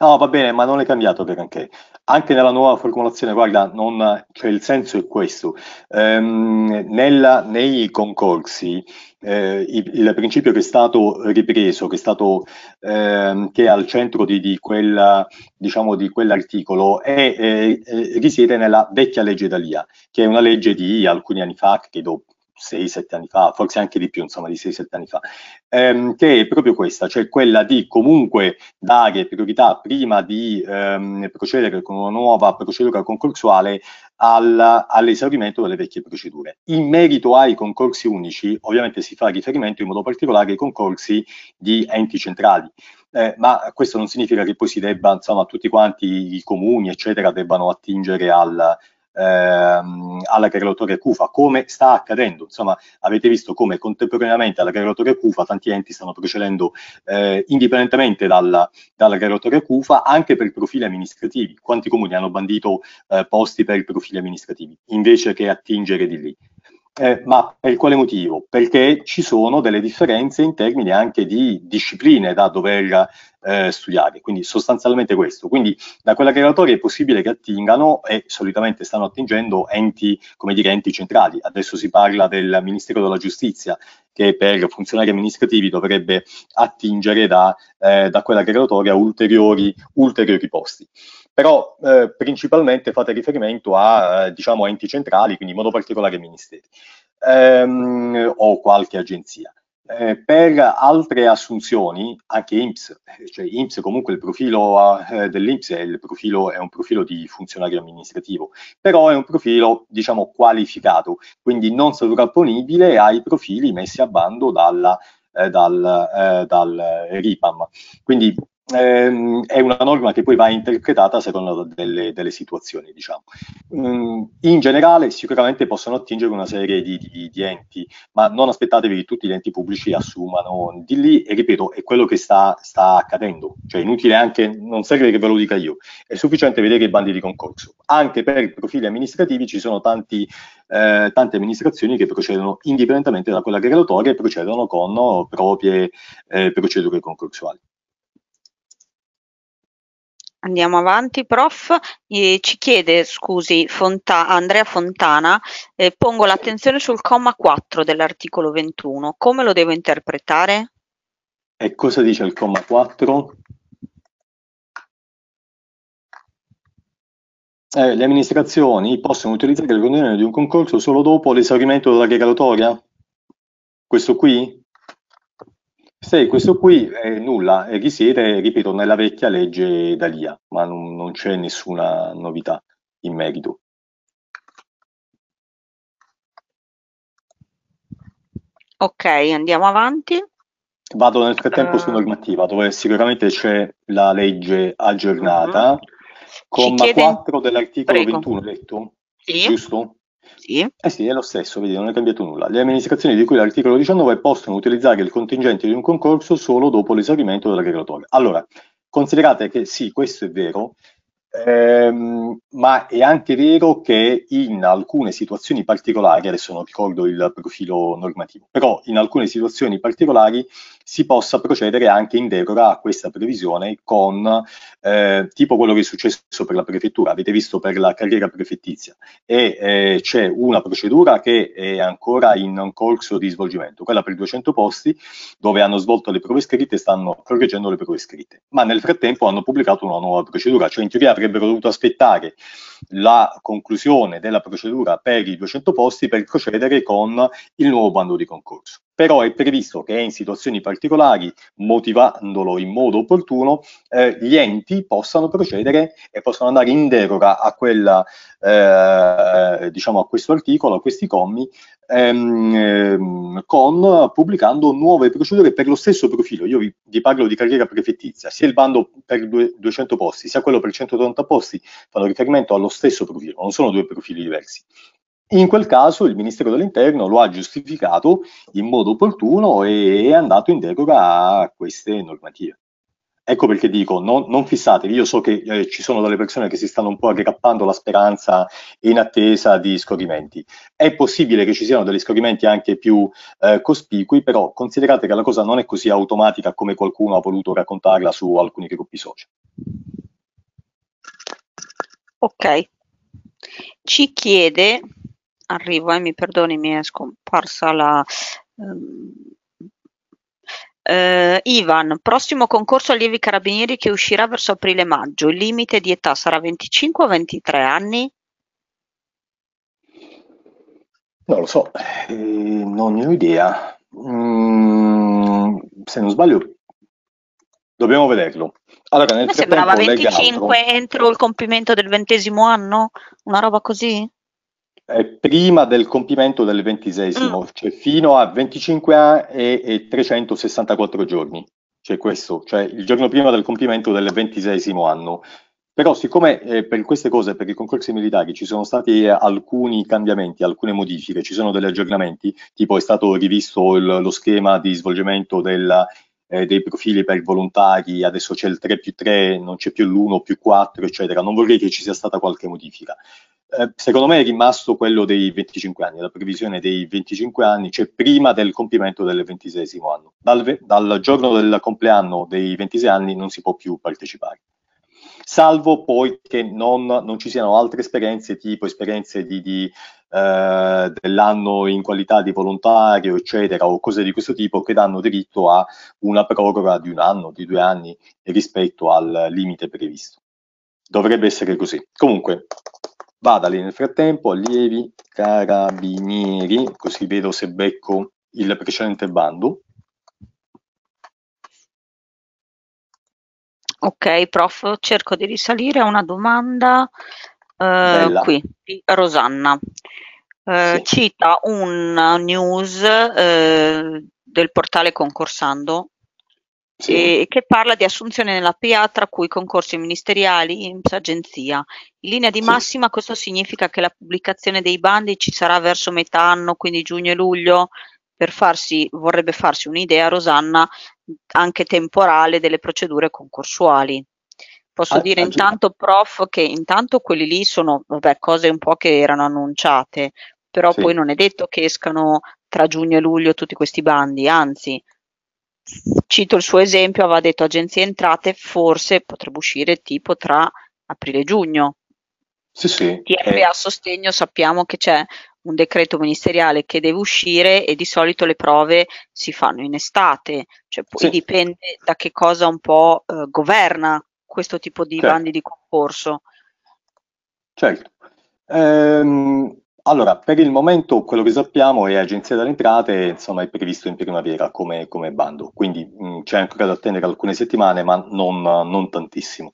No, va bene, ma non è cambiato per anche. Anche nella nuova formulazione, guarda, non, cioè il senso è questo. Ehm, nella, nei concorsi eh, il, il, principio che è stato ripreso, che è, stato, ehm, che è al centro di, di, quella, diciamo, di quell'articolo, è, è, è, risiede nella vecchia legge D'Alia, che è una legge di alcuni anni fa, credo 6-7 anni fa, forse anche di più, insomma di 6-7 anni fa, ehm, che è proprio questa, cioè quella di comunque dare priorità prima di ehm, procedere con una nuova procedura concorsuale al, all'esaurimento delle vecchie procedure. In merito ai concorsi unici, ovviamente si fa riferimento in modo particolare ai concorsi di enti centrali. Eh, ma questo non significa che poi si debba, insomma, tutti quanti i comuni, eccetera, debbano attingere al, ehm, alla carrelatore CUFA, come sta accadendo. Insomma, avete visto come contemporaneamente alla carrelatore CUFA tanti enti stanno procedendo eh, indipendentemente dalla, dalla CUFA anche per i profili amministrativi. Quanti comuni hanno bandito eh, posti per i profili amministrativi invece che attingere di lì? Eh, ma per quale motivo? Perché ci sono delle differenze in termini anche di discipline da dover eh, studiare, quindi sostanzialmente questo. Quindi da quella graduatoria è possibile che attingano e solitamente stanno attingendo enti, come dire, enti centrali. Adesso si parla del Ministero della Giustizia che per funzionari amministrativi dovrebbe attingere da, eh, da quella graduatoria ulteriori, ulteriori posti però eh, principalmente fate riferimento a eh, diciamo, enti centrali, quindi in modo particolare ministeri ehm, o qualche agenzia. Eh, per altre assunzioni, anche IMSS, cioè IMSS comunque il profilo eh, dell'IMSS è, è un profilo di funzionario amministrativo, però è un profilo diciamo qualificato, quindi non sovrapponibile ai profili messi a bando dalla, eh, dal, eh, dal eh, RIPAM. Quindi ehm, è una norma che poi va interpretata secondo delle, delle situazioni. Diciamo. Mm, in generale sicuramente possono attingere una serie di, di, di, enti, ma non aspettatevi che tutti gli enti pubblici assumano di lì e ripeto è quello che sta, sta accadendo, cioè inutile anche, non serve che ve lo dica io, è sufficiente vedere i bandi di concorso. Anche per i profili amministrativi ci sono tanti, eh, tante amministrazioni che procedono indipendentemente da quella graduatoria e procedono con proprie eh, procedure concorsuali. Andiamo avanti, prof. Eh, ci chiede, scusi, Fonta Andrea Fontana, eh, pongo l'attenzione sul comma 4 dell'articolo 21. Come lo devo interpretare? E cosa dice il comma 4? Eh, le amministrazioni possono utilizzare il condeno di un concorso solo dopo l'esaurimento della regalatoria? Questo qui? Sì, questo qui è nulla, risiede, ripeto, nella vecchia legge D'Alia, ma non, non c'è nessuna novità in merito. Ok, andiamo avanti. Vado nel frattempo uh, su normativa, dove sicuramente c'è la legge aggiornata, uh-huh. comma chiede... 4 dell'articolo Prego. 21, detto? Sì. Giusto? Sì. Eh sì, è lo stesso, vedi, non è cambiato nulla. Le amministrazioni di cui l'articolo 19 possono utilizzare il contingente di un concorso solo dopo l'esaurimento della graduatoria. Allora, considerate che sì, questo è vero, Ehm, ma è anche vero che in alcune situazioni particolari, adesso non ricordo il profilo normativo, però in alcune situazioni particolari si possa procedere anche in deroga a questa previsione con eh, tipo quello che è successo per la prefettura, avete visto per la carriera prefettizia e eh, c'è una procedura che è ancora in corso di svolgimento, quella per 200 posti dove hanno svolto le prove scritte e stanno correggendo le prove scritte, ma nel frattempo hanno pubblicato una nuova procedura, cioè in teoria avrebbero avrebbero dovuto aspettare la conclusione della procedura per i 200 posti per procedere con il nuovo bando di concorso però è previsto che in situazioni particolari, motivandolo in modo opportuno, eh, gli enti possano procedere e possano andare in deroga a, quella, eh, diciamo a questo articolo, a questi commi, ehm, ehm con, pubblicando nuove procedure per lo stesso profilo. Io vi, vi parlo di carriera prefettizia, sia il bando per 200 posti, sia quello per 180 posti, fanno riferimento allo stesso profilo, non sono due profili diversi. In quel caso il Ministero dell'Interno lo ha giustificato in modo opportuno e è andato in deroga a queste normative. Ecco perché dico, non, non fissatevi, io so che eh, ci sono delle persone che si stanno un po' aggrappando la speranza in attesa di scorrimenti. È possibile che ci siano degli scorrimenti anche più eh, cospicui, però considerate che la cosa non è così automatica come qualcuno ha voluto raccontarla su alcuni gruppi social. Ok. Ci chiede arrivo, eh, mi perdoni, mi è scomparsa la... Um, eh, Ivan, prossimo concorso allievi carabinieri che uscirà verso aprile-maggio, il limite di età sarà 25 o 23 anni? Non lo so, eh, non ne ho idea. Mm, se non sbaglio, dobbiamo vederlo. Allora, nel sembrava 25 legando... entro il compimento del ventesimo anno, una roba così? Eh, prima del compimento del ventisesimo, mm. cioè fino a 25 anni e, e 364 giorni, cioè questo, cioè il giorno prima del compimento del ventisesimo anno. Però siccome eh, per queste cose, per i concorsi militari, ci sono stati eh, alcuni cambiamenti, alcune modifiche, ci sono degli aggiornamenti, tipo è stato rivisto il, lo schema di svolgimento della, eh, dei profili per volontari, adesso c'è il 3 più 3, non c'è più l'1 più 4, eccetera. Non vorrei che ci sia stata qualche modifica. Eh, secondo me è rimasto quello dei 25 anni, la previsione dei 25 anni, cioè prima del compimento del 26 anno. Dal, dal giorno del compleanno dei 26 anni non si può più partecipare salvo poi che non, non, ci siano altre esperienze, tipo esperienze di, di, eh, dell'anno in qualità di volontario, eccetera, o cose di questo tipo che danno diritto a una proroga di un anno, di due anni rispetto al limite previsto. Dovrebbe essere così. Comunque, Vada lì nel frattempo, allievi, carabinieri, così vedo se becco il precedente bando. Ok, prof, cerco di risalire a una domanda eh, qui, di Rosanna. Eh, sì. Cita un news eh, del portale Concorsando sì. e che parla di assunzione nella PA tra cui concorsi ministeriali, IMSS, agenzia. In linea di massima questo significa che la pubblicazione dei bandi ci sarà verso metà anno, quindi giugno e luglio, per farsi, vorrebbe farsi un'idea, Rosanna, anche temporale delle procedure concorsuali. Posso ah, dire ah, intanto, prof, che intanto quelli lì sono vabbè, cose un po' che erano annunciate, però sì. poi non è detto che escano tra giugno e luglio tutti questi bandi, anzi cito il suo esempio, aveva detto agenzie entrate, forse potrebbe uscire tipo tra aprile e giugno. Sì, sì. TFA eh. sostegno sappiamo che c'è un decreto ministeriale che deve uscire e di solito le prove si fanno in estate, cioè poi sì. dipende da che cosa un po' eh, governa questo tipo di certo. bandi di concorso. Certo. Ehm, allora, per il momento quello che sappiamo è Agenzia delle Entrate, insomma, è previsto in primavera come, come bando, quindi mh, mm, c'è ancora da attendere alcune settimane, ma non, non tantissimo.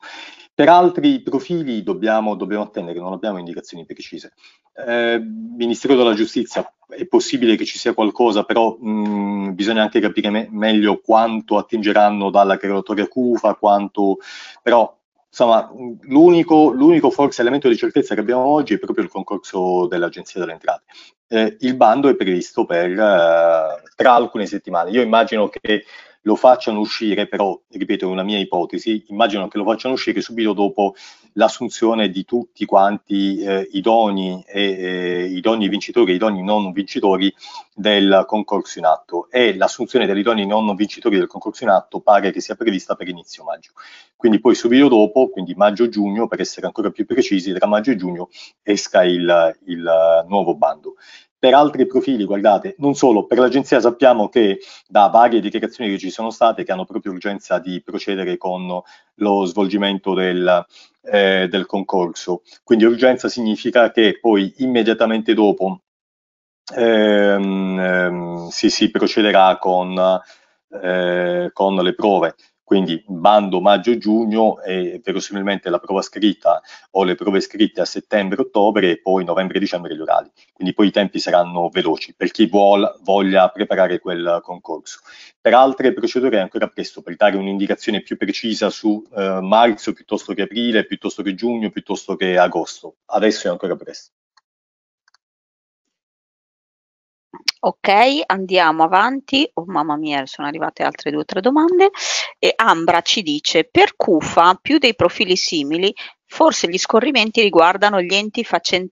Per altri profili dobbiamo, dobbiamo, attendere, non abbiamo indicazioni precise. Eh, Ministero della Giustizia, è possibile che ci sia qualcosa, però mh, mm, bisogna anche capire me meglio quanto attingeranno dalla creatoria CUFA, quanto, però Insomma, l'unico, l'unico forse elemento di certezza che abbiamo oggi è proprio il concorso dell'Agenzia delle Entrate. Eh, il bando è previsto per, eh, tra alcune settimane. Io immagino che lo facciano uscire, però, ripeto, è una mia ipotesi, immagino che lo facciano uscire subito dopo l'assunzione di tutti quanti eh, idoni, e, eh, idoni vincitori e idoni non vincitori del concorso in atto e l'assunzione degli idoni non vincitori del concorso in atto pare che sia prevista per inizio maggio. Quindi poi subito dopo, quindi maggio-giugno, per essere ancora più precisi, tra maggio e giugno esca il, il eh, nuovo bando per altri profili, guardate, non solo, per l'agenzia sappiamo che da varie dichiarazioni che ci sono state che hanno proprio urgenza di procedere con lo svolgimento del, eh, del concorso. Quindi urgenza significa che poi immediatamente dopo ehm, ehm si, si, procederà con, eh, con le prove. Quindi bando maggio-giugno e verosimilmente la prova scritta o le prove scritte a settembre-ottobre e poi novembre-dicembre gli orali. Quindi poi i tempi saranno veloci per chi vuol, voglia preparare quel concorso. Per altre procedure è ancora presto per dare un'indicazione più precisa su eh, marzo piuttosto che aprile, piuttosto che giugno, piuttosto che agosto. Adesso è ancora presto. Ok, andiamo avanti. Oh mamma mia, sono arrivate altre due o tre domande. E Ambra ci dice, per CUFA, più dei profili simili, forse gli scorrimenti riguardano gli enti facenti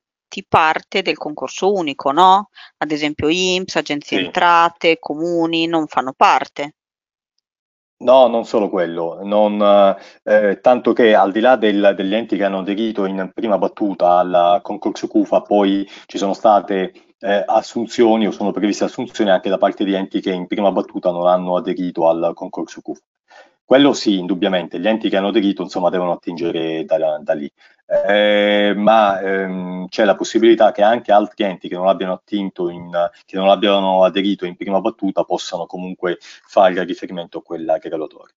parte del concorso unico, no? Ad esempio IMSS, agenzie sì. entrate, comuni, non fanno parte. No, non solo quello, non, eh, eh, tanto che al di là del, degli enti che hanno aderito in prima battuta al concorso CUFA, poi ci sono state eh, assunzioni o sono previste assunzioni anche da parte di enti che in prima battuta non hanno aderito al concorso CUFA. Quello sì, indubbiamente, gli enti che hanno aderito insomma devono attingere da, da lì eh, ma ehm, c'è la possibilità che anche altri enti che non abbiano attinto, in, che non abbiano aderito in prima battuta possano comunque fare riferimento a quella quell'aggregatore.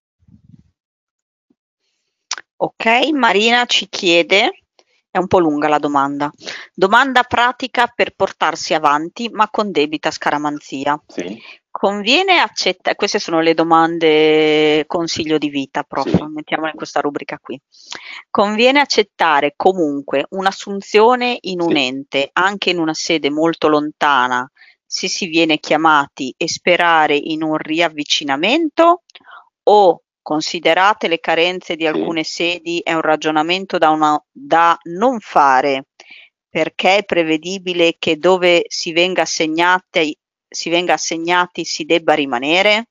Ok, Marina ci chiede è un po' lunga la domanda. Domanda pratica per portarsi avanti, ma con debita scaramanzia. Sì. Conviene accettare, queste sono le domande consiglio di vita, prof, sì. mettiamola in questa rubrica qui. Conviene accettare comunque un'assunzione in un sì. ente, anche in una sede molto lontana, se si viene chiamati e sperare in un riavvicinamento o considerate le carenze di alcune sì. sedi è un ragionamento da, una, da non fare perché è prevedibile che dove si venga assegnati si venga assegnati si debba rimanere?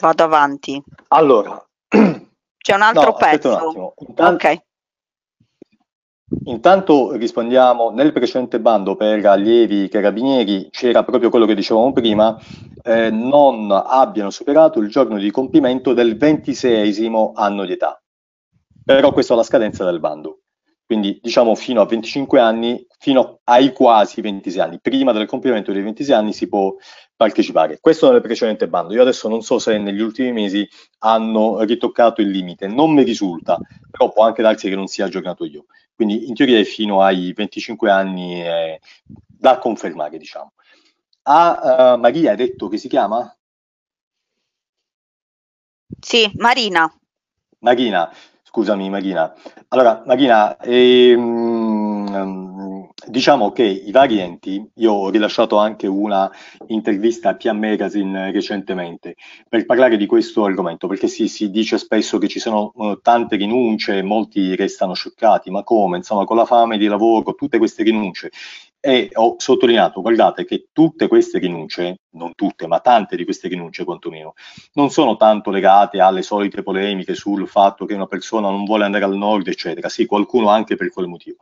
Vado avanti. Allora, [CLEARS THROAT] c'è un altro no, pezzo. Un intanto, ok. Intanto rispondiamo, nel precedente bando per allievi carabinieri c'era proprio quello che dicevamo prima, eh, non abbiano superato il giorno di compimento del ventiseesimo anno di età. Però questa è la scadenza del bando quindi diciamo fino a 25 anni, fino ai quasi 26 anni, prima del compimento dei 26 anni si può partecipare. Questo nel precedente bando, io adesso non so se negli ultimi mesi hanno ritoccato il limite, non mi risulta, però può anche darsi che non sia aggiornato io. Quindi in teoria è fino ai 25 anni eh, da confermare, diciamo. Ah, uh, Maria hai detto che si chiama? Sì, Marina. Marina, Scusami Marina. Allora, Marina, ehm, diciamo che i vari enti, io ho rilasciato anche una intervista a PM Magazine recentemente per parlare di questo argomento, perché si, si dice spesso che ci sono uh, tante rinunce, molti restano scioccati, ma come? Insomma, con la fame di lavoro, tutte queste rinunce. E ho sottolineato, guardate, che tutte queste rinunce, non tutte, ma tante di queste rinunce quantomeno, non sono tanto legate alle solite polemiche sul fatto che una persona non vuole andare al nord, eccetera. Sì, qualcuno anche per quel motivo.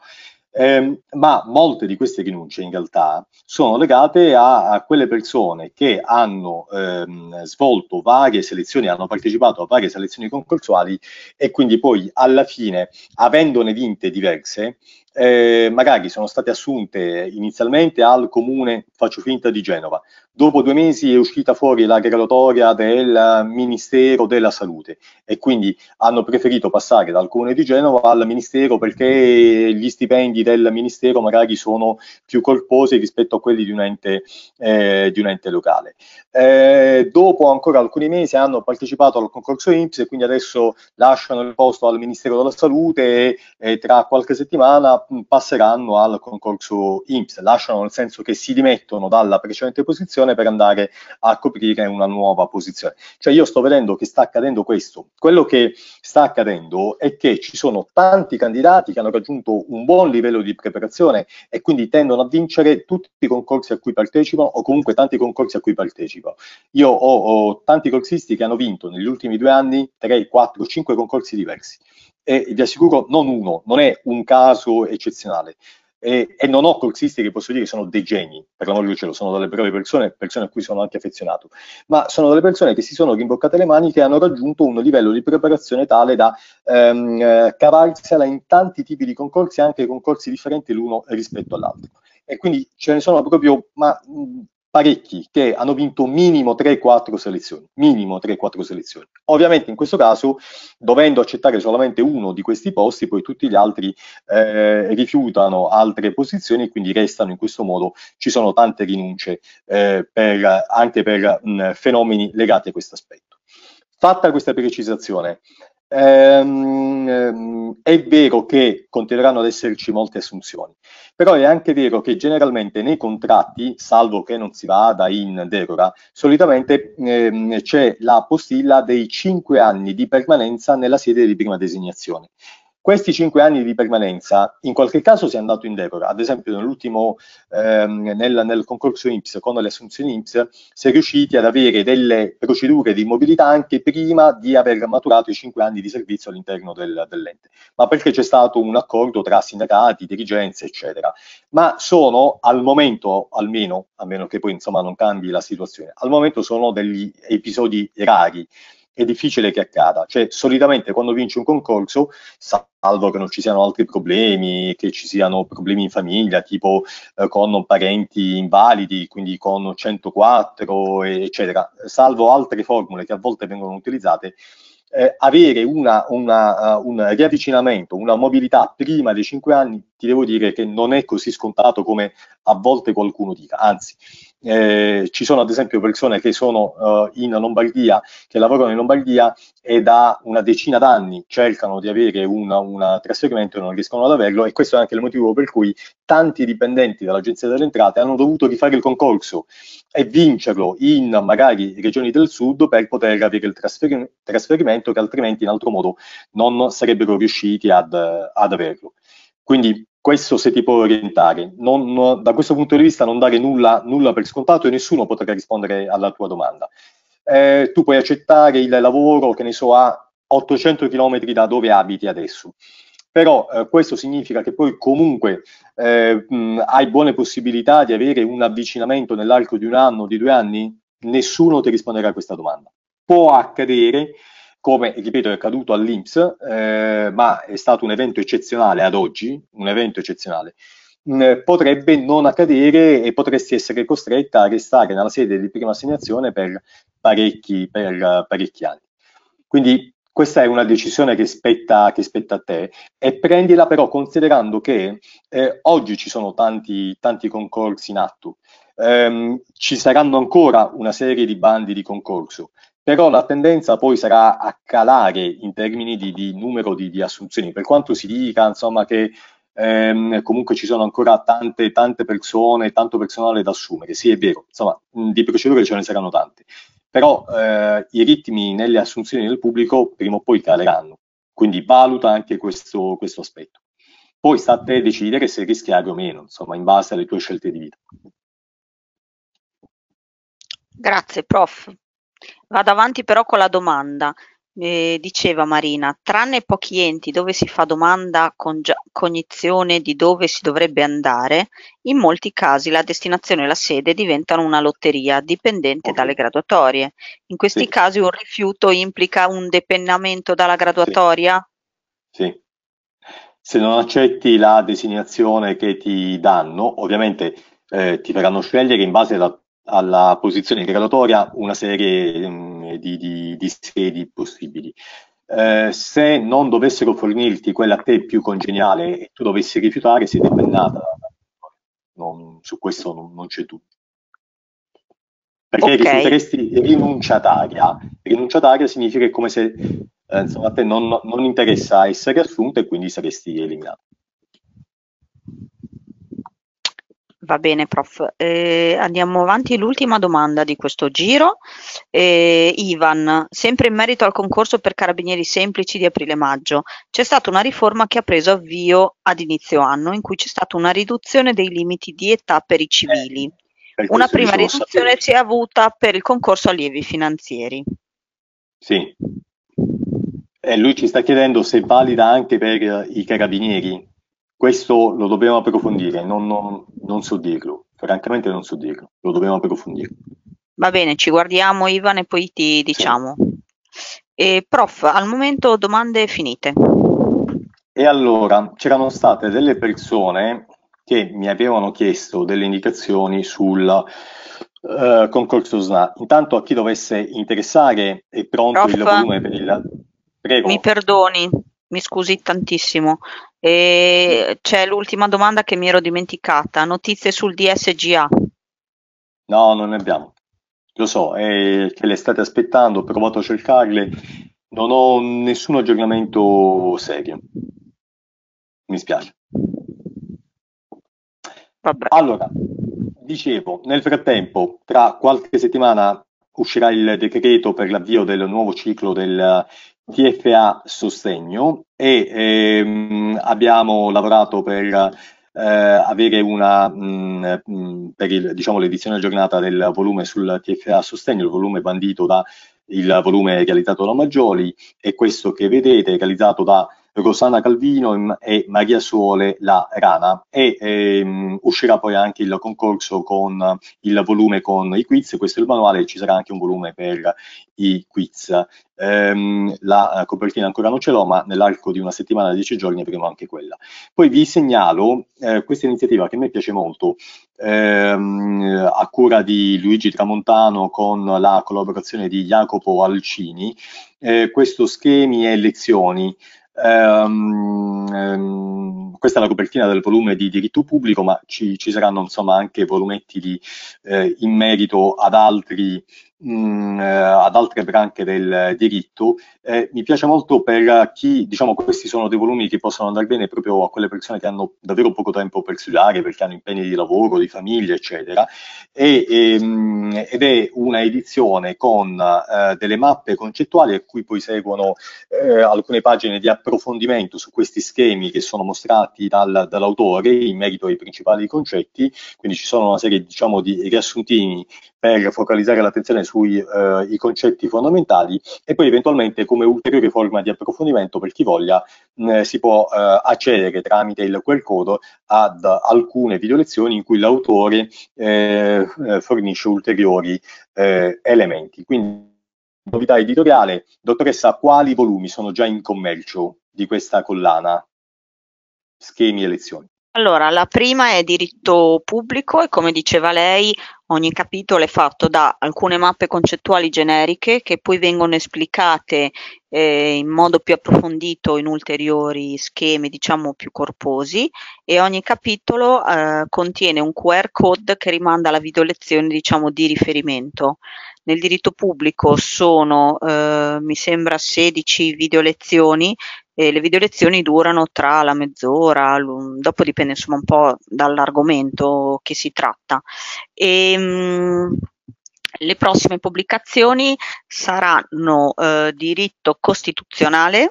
Eh, ma molte di queste rinunce in realtà sono legate a, a quelle persone che hanno ehm, svolto varie selezioni, hanno partecipato a varie selezioni concorsuali e quindi poi alla fine, avendone vinte diverse, eh, magari sono state assunte inizialmente al comune, faccio finta di Genova, dopo due mesi è uscita fuori la graduatoria del Ministero della Salute e quindi hanno preferito passare dal comune di Genova al Ministero perché gli stipendi del Ministero magari sono più corposi rispetto a quelli di un ente, eh, di un ente locale. Eh, dopo ancora alcuni mesi hanno partecipato al concorso INPS e quindi adesso lasciano il posto al Ministero della Salute e, e tra qualche settimana Mm, passeranno al concorso IMSS, lasciano nel senso che si dimettono dalla precedente posizione per andare a coprire una nuova posizione. Cioè io sto vedendo che sta accadendo questo. Quello che sta accadendo è che ci sono tanti candidati che hanno raggiunto un buon livello di preparazione e quindi tendono a vincere tutti i concorsi a cui partecipano o comunque tanti concorsi a cui partecipano. Io ho, ho tanti corsisti che hanno vinto negli ultimi due anni 3, 4, 5 concorsi diversi e vi assicuro non uno, non è un caso eccezionale. E, e, non ho corsisti che posso dire che sono dei geni, per l'amor del cielo, sono delle brave persone, persone a cui sono anche affezionato, ma sono delle persone che si sono rimboccate le maniche e hanno raggiunto un livello di preparazione tale da ehm, eh, cavarsela in tanti tipi di concorsi, anche concorsi differenti l'uno rispetto all'altro. E quindi ce ne sono proprio ma, parecchi che hanno vinto minimo 3-4 selezioni, minimo 3-4 selezioni. Ovviamente in questo caso, dovendo accettare solamente uno di questi posti, poi tutti gli altri eh, rifiutano altre posizioni e quindi restano in questo modo, ci sono tante rinunce eh, per, anche per mh, fenomeni legati a questo aspetto. Fatta questa precisazione, Ehm, ehm, è vero che continueranno ad esserci molte assunzioni, però è anche vero che generalmente nei contratti, salvo che non si vada in deroga, solitamente ehm, c'è la postilla dei 5 anni di permanenza nella sede di prima designazione. Questi cinque anni di permanenza, in qualche caso si è andato in deroga, ad esempio nell'ultimo, ehm, nel, nel, concorso IMSS, con le assunzioni IMSS, si è riusciti ad avere delle procedure di mobilità anche prima di aver maturato i cinque anni di servizio all'interno del, dell'ente, ma perché c'è stato un accordo tra sindacati, dirigenze, eccetera. Ma sono al momento, almeno, a meno che poi insomma non cambi la situazione, al momento sono degli episodi rari è difficile che accada. Cioè, solitamente quando vinci un concorso, salvo che non ci siano altri problemi, che ci siano problemi in famiglia, tipo eh, con parenti invalidi, quindi con 104, eccetera, salvo altre formule che a volte vengono utilizzate, eh, avere una, una, uh, un riavvicinamento, una mobilità prima dei 5 anni, ti devo dire che non è così scontato come a volte qualcuno dica, anzi eh, ci sono ad esempio persone che sono eh, in Lombardia, che lavorano in Lombardia e da una decina d'anni cercano di avere un trasferimento e non riescono ad averlo e questo è anche il motivo per cui tanti dipendenti dell'Agenzia delle Entrate hanno dovuto rifare il concorso e vincerlo in magari regioni del sud per poter avere il trasferim- trasferimento che altrimenti in altro modo non sarebbero riusciti ad, ad averlo. Quindi questo se ti può orientare. Non, non, da questo punto di vista non dare nulla, nulla, per scontato e nessuno potrà rispondere alla tua domanda. Eh, tu puoi accettare il lavoro, che ne so, a 800 km da dove abiti adesso. Però eh, questo significa che poi comunque eh, mh, hai buone possibilità di avere un avvicinamento nell'arco di un anno, di due anni? Nessuno ti risponderà a questa domanda. Può accadere come ripeto è accaduto all'Inps, eh, ma è stato un evento eccezionale ad oggi, un evento eccezionale, mh, mm, potrebbe non accadere e potresti essere costretta a restare nella sede di prima assegnazione per parecchi, per, uh, parecchi anni. Quindi questa è una decisione che spetta, che spetta, a te e prendila però considerando che eh, oggi ci sono tanti, tanti concorsi in atto, ehm, ci saranno ancora una serie di bandi di concorso, però la tendenza poi sarà a calare in termini di, di numero di, di, assunzioni, per quanto si dica insomma, che ehm, comunque ci sono ancora tante, tante persone, tanto personale da assumere, sì è vero, insomma di procedure ce ne saranno tante, però eh, i ritmi nelle assunzioni del pubblico prima o poi caleranno, quindi valuta anche questo, questo aspetto. Poi sta a te decidere se rischiare o meno, insomma, in base alle tue scelte di vita. Grazie, prof. Vado avanti però con la domanda. Eh, diceva Marina, tranne pochi enti dove si fa domanda con cognizione di dove si dovrebbe andare, in molti casi la destinazione e la sede diventano una lotteria dipendente dalle graduatorie. In questi sì. casi un rifiuto implica un depennamento dalla graduatoria? Sì. sì. Se non accetti la designazione che ti danno, ovviamente eh, ti faranno scegliere in base alla alla posizione graduatoria una serie mh, mm, di, di, di sedi possibili. Eh, se non dovessero fornirti quella a te più congeniale e tu dovessi rifiutare, sei depennata. Non, su questo non, non c'è dubbio. Perché okay. risulteresti rinunciataria. Rinunciataria significa che come se eh, insomma, a te non, non interessa essere assunta e quindi saresti eliminata. Va bene, prof. Eh, andiamo avanti. L'ultima domanda di questo giro. Eh, Ivan, sempre in merito al concorso per carabinieri semplici di aprile-maggio, c'è stata una riforma che ha preso avvio ad inizio anno, in cui c'è stata una riduzione dei limiti di età per i civili. Eh, una prima riduzione si è avuta per il concorso allievi finanzieri. Sì. Eh, lui ci sta chiedendo se è valida anche per i carabinieri, questo lo dobbiamo approfondire, non, non, non so dirlo, francamente non so dirlo, lo dobbiamo approfondire. Va bene, ci guardiamo Ivan e poi ti diciamo. Sì. E, prof, al momento domande finite. E allora, c'erano state delle persone che mi avevano chiesto delle indicazioni sul uh, concorso SNA. Intanto a chi dovesse interessare è pronto prof, il volume per il... Prego. Mi perdoni, mi scusi tantissimo. E c'è l'ultima domanda che mi ero dimenticata, notizie sul DSGA. No, non ne abbiamo. Lo so, è che le state aspettando, ho provato a cercarle, non ho nessun aggiornamento serio. Mi spiace. Vabbè. Allora, dicevo, nel frattempo, tra qualche settimana uscirà il decreto per l'avvio del nuovo ciclo del TFA Sostegno e ehm, abbiamo lavorato per eh, avere una, mh, mm, mm, per il, diciamo, l'edizione aggiornata del volume sul TFA Sostegno, il volume bandito dal volume realizzato da Maggioli e questo che vedete realizzato da Rosana Calvino e Maria Suole La Rana e ehm, uscirà poi anche il concorso con il volume con i quiz, questo è il manuale, ci sarà anche un volume per i quiz. Ehm, la copertina ancora non ce l'ho, ma nell'arco di una settimana, dieci giorni avremo anche quella. Poi vi segnalo eh, questa iniziativa che a me piace molto, ehm, a cura di Luigi Tramontano con la collaborazione di Jacopo Alcini, eh, questo schemi e lezioni Um, questa è la copertina del volume di diritto pubblico, ma ci, ci saranno insomma anche volumetti di, eh, in merito ad altri mh, mm, eh, ad altre branche del diritto, eh, mi piace molto per chi, diciamo, questi sono dei volumi che possono andare bene proprio a quelle persone che hanno davvero poco tempo per studiare, perché hanno impegni di lavoro, di famiglia, eccetera, e, e, ehm, mh, ed è una edizione con eh, delle mappe concettuali a cui poi seguono eh, alcune pagine di approfondimento su questi schemi che sono mostrati dal, dall'autore in merito ai principali concetti, quindi ci sono una serie diciamo, di riassuntini per focalizzare l'attenzione sui eh, concetti fondamentali e poi eventualmente come ulteriore forma di approfondimento per chi voglia mh, si può eh, accedere tramite il QR code ad alcune video lezioni in cui l'autore eh, eh fornisce ulteriori eh, elementi. Quindi novità editoriale, dottoressa, quali volumi sono già in commercio di questa collana? Schemi e lezioni. Allora, la prima è diritto pubblico e come diceva lei, Ogni capitolo è fatto da alcune mappe concettuali generiche che poi vengono esplicate eh, in modo più approfondito in ulteriori schemi diciamo più corposi e ogni capitolo eh, contiene un QR code che rimanda alla videolezione diciamo di riferimento. Nel diritto pubblico sono eh, mi sembra 16 videolezioni e le videolezioni durano tra la mezz'ora, dopo dipende insomma un po' dall'argomento che si tratta. E, ehm, mh, le prossime pubblicazioni saranno eh, diritto costituzionale,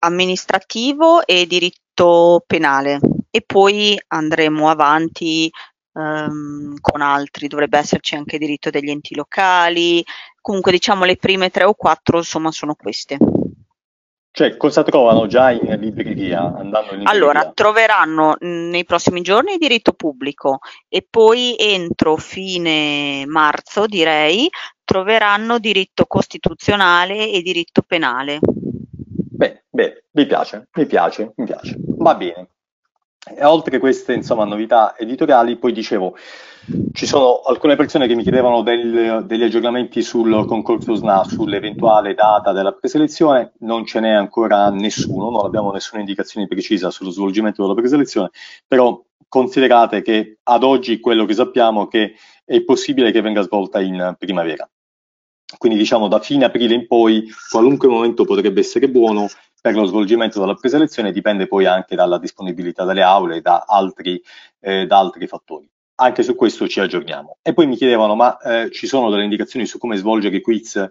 amministrativo e diritto penale e poi andremo avanti ehm, con altri, dovrebbe esserci anche diritto degli enti locali, comunque diciamo le prime tre o quattro insomma sono queste. Cioè, cosa trovano già in libreria? Andando in libreria? Allora, troveranno nei prossimi giorni diritto pubblico e poi entro fine marzo, direi, troveranno diritto costituzionale e diritto penale. Beh, beh, mi piace, mi piace, mi piace. Va bene. E oltre queste insomma, novità editoriali, poi dicevo, ci sono alcune persone che mi chiedevano del, degli aggiornamenti sul concorso SNA, sull'eventuale data della preselezione, non ce n'è ancora nessuno, non abbiamo nessuna indicazione precisa sullo svolgimento della preselezione, però considerate che ad oggi quello che sappiamo è che è possibile che venga svolta in primavera. Quindi diciamo da fine aprile in poi qualunque momento potrebbe essere buono per lo svolgimento della preselezione, dipende poi anche dalla disponibilità delle aule e da altri, eh, da altri fattori anche su questo ci aggiorniamo. E poi mi chiedevano, ma eh, ci sono delle indicazioni su come svolgere i quiz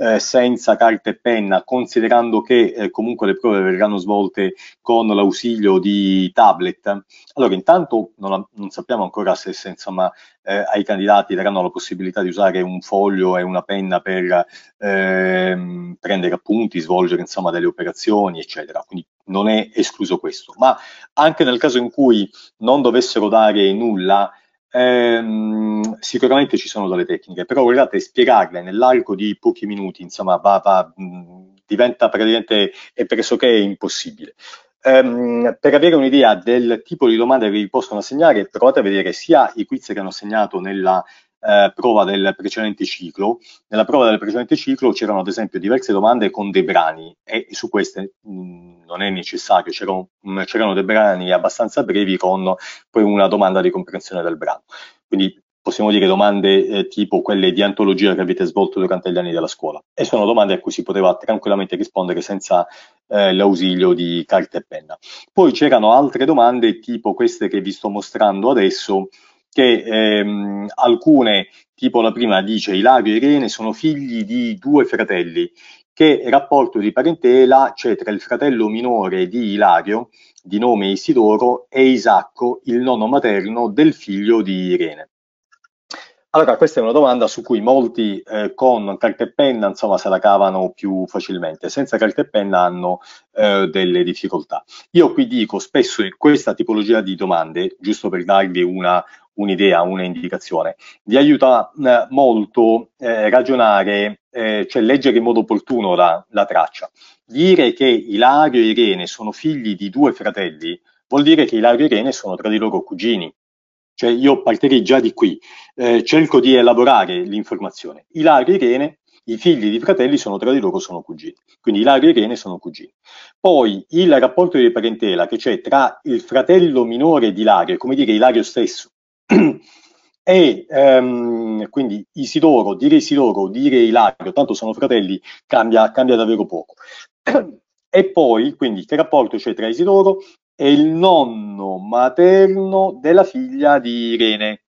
eh, senza carta e penna, considerando che eh, comunque le prove verranno svolte con l'ausilio di tablet. Allora, intanto non, non sappiamo ancora se, se insomma, eh, ai candidati daranno la possibilità di usare un foglio e una penna per ehm, prendere appunti, svolgere insomma, delle operazioni, eccetera. Quindi non è escluso questo. Ma anche nel caso in cui non dovessero dare nulla, Ehm, sicuramente ci sono delle tecniche, però guardate, spiegarle nell'arco di pochi minuti, insomma, va, va, mh, diventa praticamente è pressoché impossibile. Um, per avere un'idea del tipo di domande che vi possono assegnare, provate a vedere sia i quiz che hanno segnato nella eh, prova del precedente ciclo. Nella prova del precedente ciclo c'erano ad esempio diverse domande con dei brani e su queste mh, mm, non è necessario, mm, c'erano, dei brani abbastanza brevi con poi una domanda di comprensione del brano. Quindi possiamo dire domande eh, tipo quelle di antologia che avete svolto durante gli anni della scuola e sono domande a cui si poteva tranquillamente rispondere senza eh, l'ausilio di carta e penna. Poi c'erano altre domande tipo queste che vi sto mostrando adesso che ehm, alcune, tipo la prima dice Ilario e Irene, sono figli di due fratelli, che rapporto di parentela c'è tra il fratello minore di Ilario, di nome Isidoro, e Isacco, il nonno materno del figlio di Irene. Allora, questa è una domanda su cui molti eh, con carta e penna insomma, se la cavano più facilmente, senza carta e penna hanno eh, delle difficoltà. Io qui dico spesso in questa tipologia di domande, giusto per darvi una, un'idea, un'indicazione, vi aiuta eh, molto eh, ragionare, eh, cioè leggere in modo opportuno la, la traccia. Dire che Ilario e Irene sono figli di due fratelli vuol dire che Ilario e Irene sono tra di loro cugini cioè io partirei già di qui, eh, cerco di elaborare l'informazione. Ilario e Irene, i figli di fratelli sono tra di loro sono cugini, quindi Ilario e Irene sono cugini. Poi il rapporto di parentela che c'è tra il fratello minore di Ilario, come dire Ilario stesso, [CLEARS THROAT] e ehm, quindi Isidoro, dire Isidoro, dire Ilario, tanto sono fratelli, cambia, cambia davvero poco. [CLEARS THROAT] E poi, quindi, che rapporto c'è tra Isidoro è il nonno materno della figlia di Irene.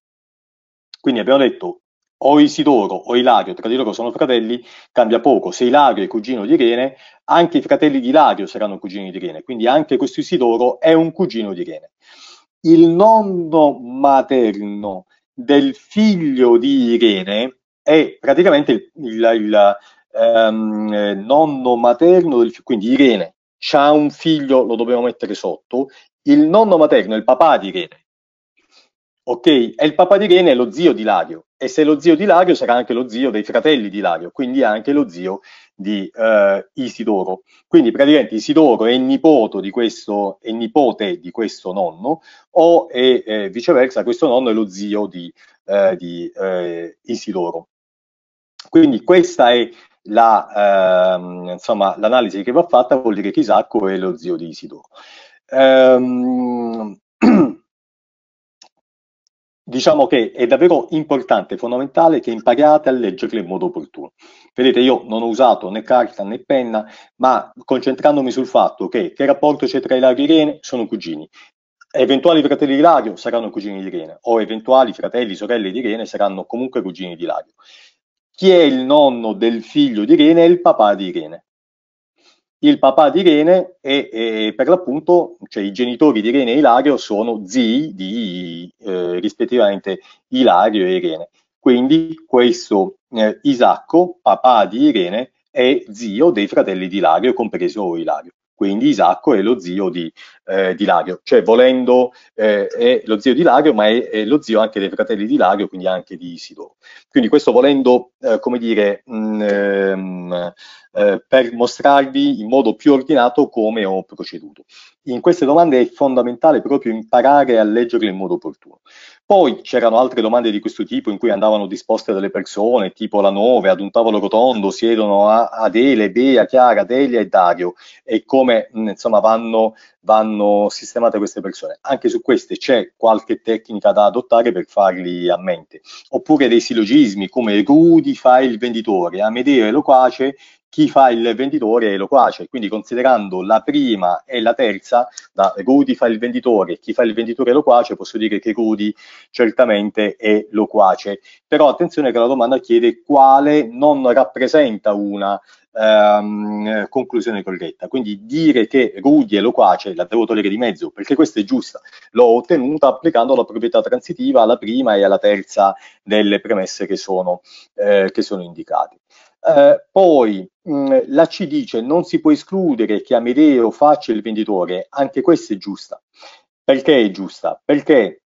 Quindi abbiamo detto o Isidoro o Ilario, tra di loro sono fratelli, cambia poco. Se Ilario è cugino di Irene, anche i fratelli di Ilario saranno cugini di Irene, quindi anche questo Isidoro è un cugino di Irene. Il nonno materno del figlio di Irene è praticamente il, il, il um, nonno materno, del, quindi Irene c'ha un figlio, lo dobbiamo mettere sotto, il nonno materno, il papà di Irene, ok? E il papà di Irene è lo zio di Lario, e se lo zio di Lario sarà anche lo zio dei fratelli di Lario, quindi anche lo zio di eh, Isidoro. Quindi praticamente Isidoro è nipote di questo, è nipote di questo nonno, o è, eh, viceversa, questo nonno è lo zio di, eh, di eh, Isidoro. Quindi questa è la, ehm, insomma, l'analisi che va fatta vuol dire che Isacco è lo zio di Isidoro. Ehm, [CLEARS THROAT] diciamo che è davvero importante, fondamentale che impariate a leggerle in modo opportuno. Vedete, io non ho usato né carta né penna, ma concentrandomi sul fatto che che rapporto c'è tra i laghi e Irene, sono cugini. Eventuali fratelli di Ilario saranno cugini di Irene, o eventuali fratelli, sorelle di Irene saranno comunque cugini di Ilario chi è il nonno del figlio di Irene è il papà di Irene. Il papà di Irene è, è per l'appunto, cioè i genitori di Irene e Ilario sono zii di eh, rispettivamente Ilario e Irene. Quindi questo eh, Isacco, papà di Irene, è zio dei fratelli di Ilario, compreso Ilario quindi Isacco è lo zio di, eh, di Lario, cioè volendo eh, è lo zio di Lario, ma è, è, lo zio anche dei fratelli di Lario, quindi anche di Isidoro. Quindi questo volendo, eh, come dire, mh, mm, ehm, eh, per mostrarvi in modo più ordinato come ho proceduto. In queste domande è fondamentale proprio imparare a leggerle in modo opportuno. Poi c'erano altre domande di questo tipo in cui andavano disposte delle persone, tipo la 9, ad un tavolo rotondo siedono a Adele, Bea, Chiara, Delia e Dario e come insomma, vanno, vanno, sistemate queste persone. Anche su queste c'è qualche tecnica da adottare per farli a mente. Oppure dei silogismi come Rudy fa il venditore, Amedeo e loquace, chi fa il venditore lo quace, quindi considerando la prima e la terza, da Rudy fa il venditore, chi fa il venditore lo quace, posso dire che Rudy certamente è loquace. Però attenzione che la domanda chiede quale non rappresenta una ehm, conclusione corretta. Quindi dire che Rudy è loquace la devo togliere di mezzo, perché questa è giusta, l'ho ottenuta applicando la proprietà transitiva alla prima e alla terza delle premesse che sono, eh, che sono indicate. Eh, poi mh, mm, la C dice non si può escludere che Amedeo faccia il venditore, anche questa è giusta. Perché è giusta? Perché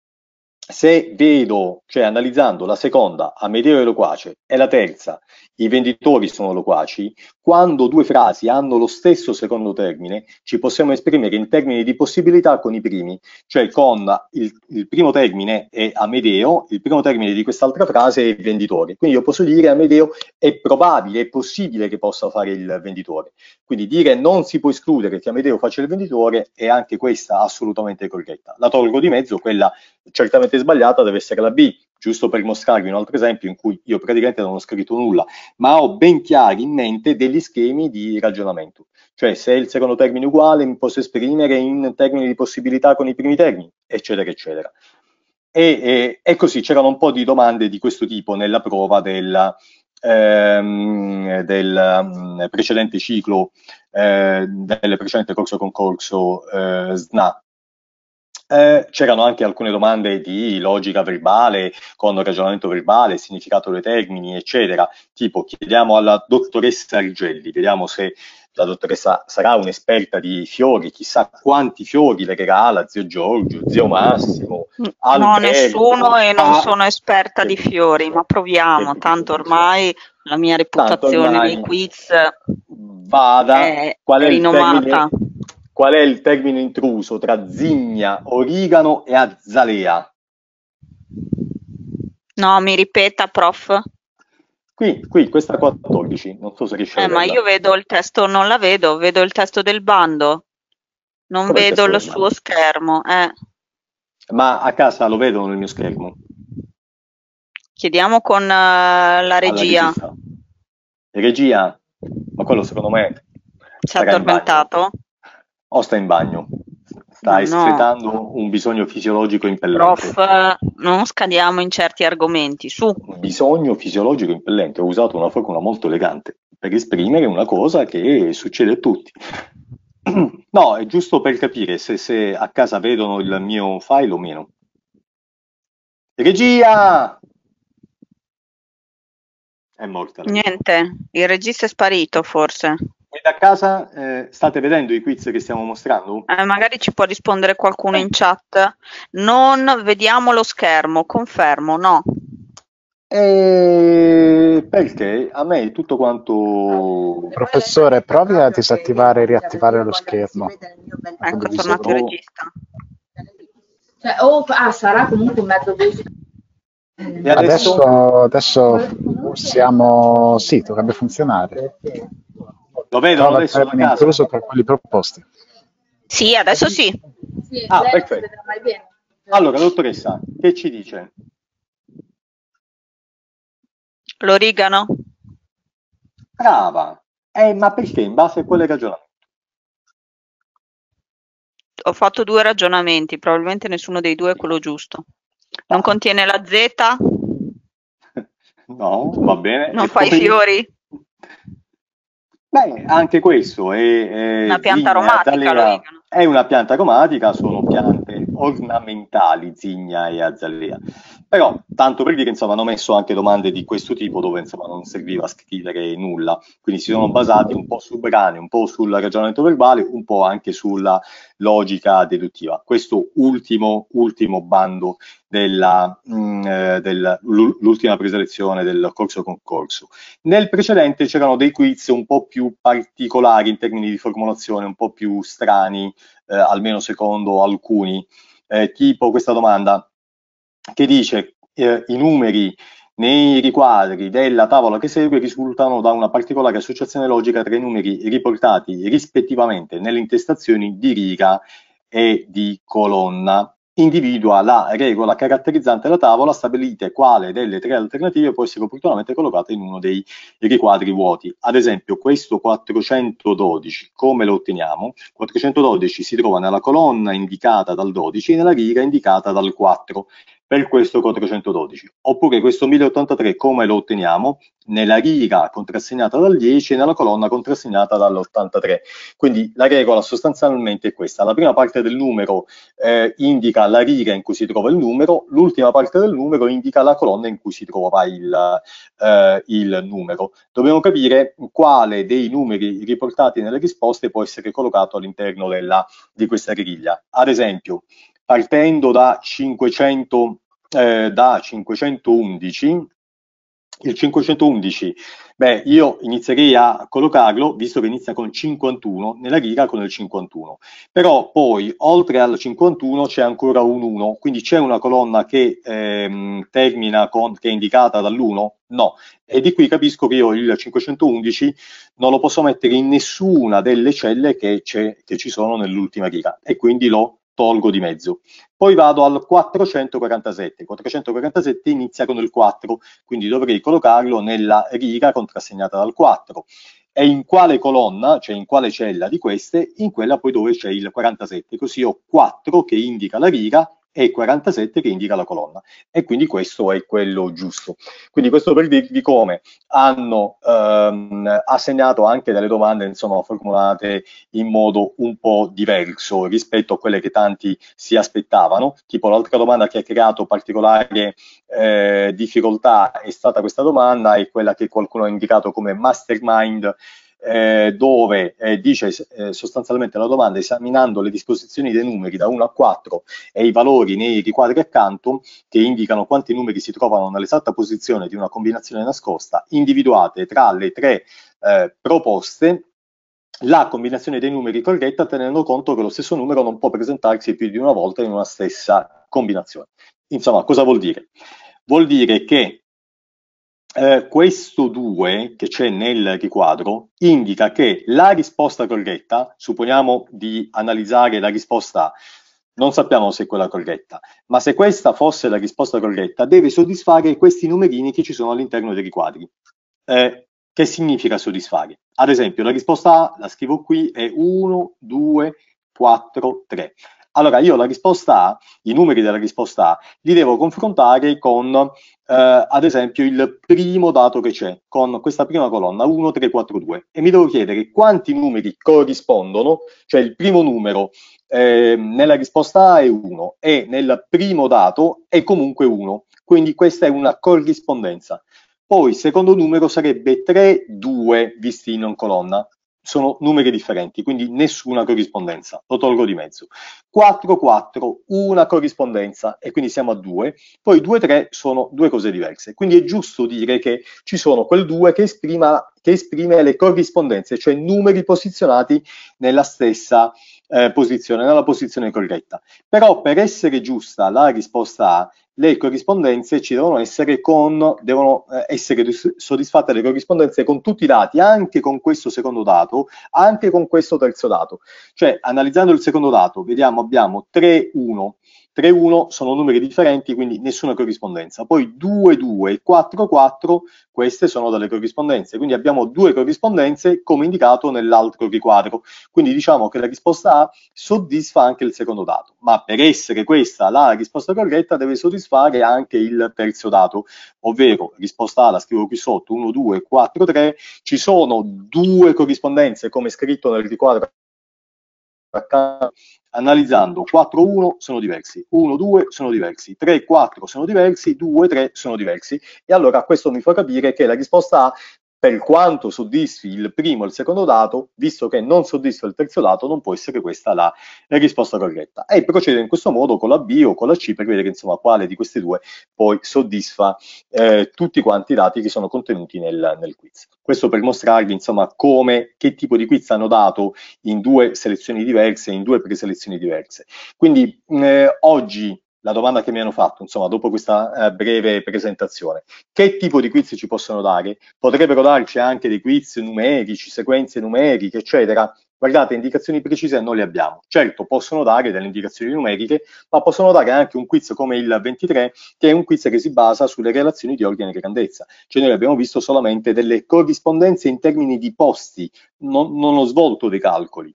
se vedo, cioè analizzando la seconda, Amedeo e Loquace, e la terza, i venditori sono loquaci, quando due frasi hanno lo stesso secondo termine, ci possiamo esprimere in termini di possibilità con i primi, cioè con il, il primo termine è Amedeo, il primo termine di quest'altra frase è venditore. Quindi io posso dire Amedeo è probabile, è possibile che possa fare il venditore. Quindi dire non si può escludere che Amedeo faccia il venditore è anche questa assolutamente corretta. La tolgo di mezzo, quella certamente sbagliata deve essere la B, giusto per mostrarvi un altro esempio in cui io praticamente non ho scritto nulla, ma ho ben chiari in mente degli schemi di ragionamento. Cioè se il secondo termine è uguale mi posso esprimere in termini di possibilità con i primi termini, eccetera, eccetera. E, e, e così c'erano un po' di domande di questo tipo nella prova della, ehm, del um, precedente ciclo eh, del precedente corso concorso eh, SNA eh, c'erano anche alcune domande di logica verbale, con ragionamento verbale, significato dei termini, eccetera. Tipo, chiediamo alla dottoressa Rigelli, vediamo se la dottoressa sarà un'esperta di fiori, chissà quanti fiori legherà alla zio Giorgio, zio Massimo. No, nessuno e non ah. sono esperta di fiori, ma proviamo, eh, tanto ormai la mia reputazione di quiz vada, è, qual è rinomata. Il termine? qual è il termine intruso tra zigna, origano e azzalea? No, mi ripeta, prof. Qui, qui, questa 14, non so se riesce a Eh, ma io vedo il testo, non la vedo, vedo il testo del bando, non Come vedo il suo bando? schermo. Eh. Ma a casa lo vedo nel mio schermo? Chiediamo con uh, la regia. Regia? Ma quello secondo me... Si è addormentato? o stai in bagno. Stai no, sfruttando un bisogno fisiologico impellente. Prof, non scadiamo in certi argomenti, su. Bisogno fisiologico impellente. Ho usato una formula molto elegante per esprimere una cosa che succede a tutti. [CLEARS THROAT] No, è giusto per capire se, se a casa vedono il mio file o meno. Regia! È morta. Niente, il regista è sparito forse. E da casa eh, state vedendo i quiz che stiamo mostrando? Eh, magari ci può rispondere qualcuno in chat. Non vediamo lo schermo, confermo, no. Eh, perché a me tutto quanto... Professore, provi a disattivare e riattivare lo schermo. Ecco, è tornato il regista. Cioè, oh, ah, sarà comunque un mezzo e adesso, adesso, adesso siamo... sì, dovrebbe funzionare. Lo vedono adesso la casa? incluso tra quelli proposti. Sì, adesso sì. sì ah, perfetto. Allora, dottoressa, che ci dice? L'origano. Brava. Eh, ma perché in base a quelle ragionamenti Ho fatto due ragionamenti, probabilmente nessuno dei due è quello giusto. Non contiene la Z? [LAUGHS] No, va bene. Non e fai i fiori? Beh, anche questo è, è una pianta aromatica. È, è una pianta aromatica, sono piante ornamentali, Zigna e Azzalea. Però, tanto per dire, insomma, hanno messo anche domande di questo tipo dove insomma, non serviva scrivere nulla, quindi si sono basati un po' su brani, un po' sul ragionamento verbale, un po' anche sulla logica deduttiva. Questo ultimo, ultimo bando della, mh, mm, eh, del, l'ultima preselezione del corso concorso. Nel precedente c'erano dei quiz un po' più particolari in termini di formulazione, un po' più strani, eh, almeno secondo alcuni eh, tipo questa domanda che dice eh, i numeri nei riquadri della tavola che segue risultano da una particolare associazione logica tra i numeri riportati rispettivamente nelle intestazioni di riga e di colonna individua la regola caratterizzante la tavola, stabilite quale delle tre alternative può essere opportunamente collocata in uno dei riquadri vuoti. Ad esempio questo 412, come lo otteniamo? 412 si trova nella colonna indicata dal 12 e nella riga indicata dal 4 per questo 412. Oppure questo 1083 come lo otteniamo? Nella riga contrassegnata dal 10 e nella colonna contrassegnata dall'83. Quindi la regola sostanzialmente è questa. La prima parte del numero eh, indica la riga in cui si trova il numero, l'ultima parte del numero indica la colonna in cui si trova il, eh, il numero. Dobbiamo capire quale dei numeri riportati nelle risposte può essere collocato all'interno di questa griglia. Ad esempio, partendo da, 500, eh, da 511 il 511, beh, io inizierei a collocarlo, visto che inizia con 51, nella riga con il 51. Però poi, oltre al 51, c'è ancora un 1, quindi c'è una colonna che ehm, termina con, che è indicata dall'1? No. E di qui capisco che io il 511 non lo posso mettere in nessuna delle celle che, c'è, che ci sono nell'ultima riga, e quindi lo tolgo di mezzo. Poi vado al 447, 447 inizia con il 4, quindi dovrei collocarlo nella riga contrassegnata dal 4 e in quale colonna, cioè in quale cella di queste, in quella poi dove c'è il 47. Così ho 4 che indica la riga e 47 che indica la colonna e quindi questo è quello giusto. Quindi questo per dirvi come hanno ehm, assegnato anche delle domande insomma, formulate in modo un po' diverso rispetto a quelle che tanti si aspettavano, tipo l'altra domanda che ha creato particolare eh, difficoltà è stata questa domanda e quella che qualcuno ha indicato come mastermind eh, dove eh, dice eh, sostanzialmente la domanda esaminando le disposizioni dei numeri da 1 a 4 e i valori nei riquadri accanto che indicano quanti numeri si trovano nell'esatta posizione di una combinazione nascosta individuate tra le tre eh, proposte la combinazione dei numeri corretta tenendo conto che lo stesso numero non può presentarsi più di una volta in una stessa combinazione. Insomma, cosa vuol dire? Vuol dire che eh, questo 2 che c'è nel riquadro indica che la risposta corretta, supponiamo di analizzare la risposta non sappiamo se è quella corretta, ma se questa fosse la risposta corretta, deve soddisfare questi numerini che ci sono all'interno dei riquadri. Eh, che significa soddisfare? Ad esempio, la risposta A la scrivo qui è 1, 2, 4, 3. Allora io la risposta A, i numeri della risposta A, li devo confrontare con eh, ad esempio il primo dato che c'è, con questa prima colonna 1, 3, 4, 2 e mi devo chiedere quanti numeri corrispondono, cioè il primo numero eh, nella risposta A è 1 e nel primo dato è comunque 1, quindi questa è una corrispondenza. Poi il secondo numero sarebbe 3, 2 visti in colonna sono numeri differenti, quindi nessuna corrispondenza, lo tolgo di mezzo. 4, 4, una corrispondenza e quindi siamo a 2, poi 2, 3 sono due cose diverse, quindi è giusto dire che ci sono quel 2 che, che, esprime le corrispondenze, cioè numeri posizionati nella stessa eh, posizione, nella posizione corretta. Però per essere giusta la risposta A le corrispondenze ci devono essere, con, devono eh, essere soddisfatte le corrispondenze con tutti i dati, anche con questo secondo dato, anche con questo terzo dato. Cioè, analizzando il secondo dato, vediamo, abbiamo 3, 1, 3, 1 sono numeri differenti, quindi nessuna corrispondenza. Poi 2, 2 e 4, 4, queste sono delle corrispondenze. Quindi abbiamo due corrispondenze come indicato nell'altro riquadro. Quindi diciamo che la risposta A soddisfa anche il secondo dato. Ma per essere questa la risposta corretta deve soddisfare soddisfare anche il terzo dato, ovvero risposta A, la scrivo qui sotto, 1, 2, 4, 3, ci sono due corrispondenze come scritto nel riquadro analizzando 4, 1 sono diversi, 1, 2 sono diversi, 3, 4 sono diversi, 2, 3 sono diversi e allora questo mi fa capire che la risposta A per quanto soddisfi il primo e il secondo dato, visto che non soddisfa il terzo dato, non può essere questa la, la risposta corretta. E procede in questo modo con la B o con la C per vedere insomma quale di queste due poi soddisfa eh, tutti quanti i dati che sono contenuti nel, nel, quiz. Questo per mostrarvi insomma come, che tipo di quiz hanno dato in due selezioni diverse, in due preselezioni diverse. Quindi eh, oggi la domanda che mi hanno fatto, insomma, dopo questa eh, breve presentazione. Che tipo di quiz ci possono dare? Potrebbero darci anche dei quiz numerici, sequenze numeriche, eccetera. Guardate, indicazioni precise non le abbiamo. Certo, possono dare delle indicazioni numeriche, ma possono dare anche un quiz come il 23, che è un quiz che si basa sulle relazioni di ordine e grandezza. Cioè noi abbiamo visto solamente delle corrispondenze in termini di posti, non, non ho svolto dei calcoli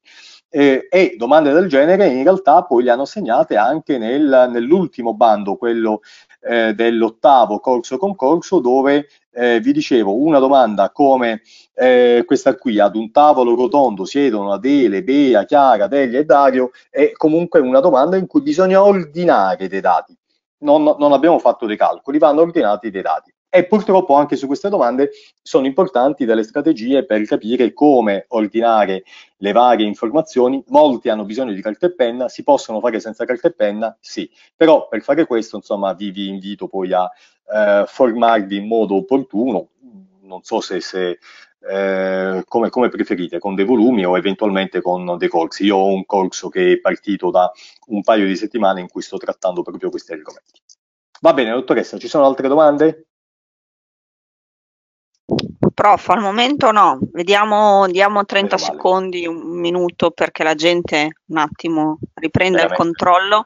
eh, e domande del genere in realtà poi le hanno segnate anche nel, nell'ultimo bando, quello eh, dell'ottavo corso concorso, dove eh, vi dicevo una domanda come eh, questa qui, ad un tavolo rotondo siedono Adele, Bea, Chiara, Delia e Dario, è comunque una domanda in cui bisogna ordinare dei dati. Non, non abbiamo fatto dei calcoli, vanno ordinati dei dati e purtroppo anche su queste domande sono importanti delle strategie per capire come ordinare le varie informazioni. Molti hanno bisogno di carta e penna, si possono fare senza carta e penna? Sì, però per fare questo insomma vi, vi invito poi a eh, formarvi in modo opportuno, non so se, se eh, come, come, preferite, con dei volumi o eventualmente con dei corsi. Io ho un corso che è partito da un paio di settimane in cui sto trattando proprio questi argomenti. Va bene, dottoressa, ci sono altre domande? prof, al momento no, vediamo, diamo 30 secondi, un minuto perché la gente un attimo riprenda il controllo.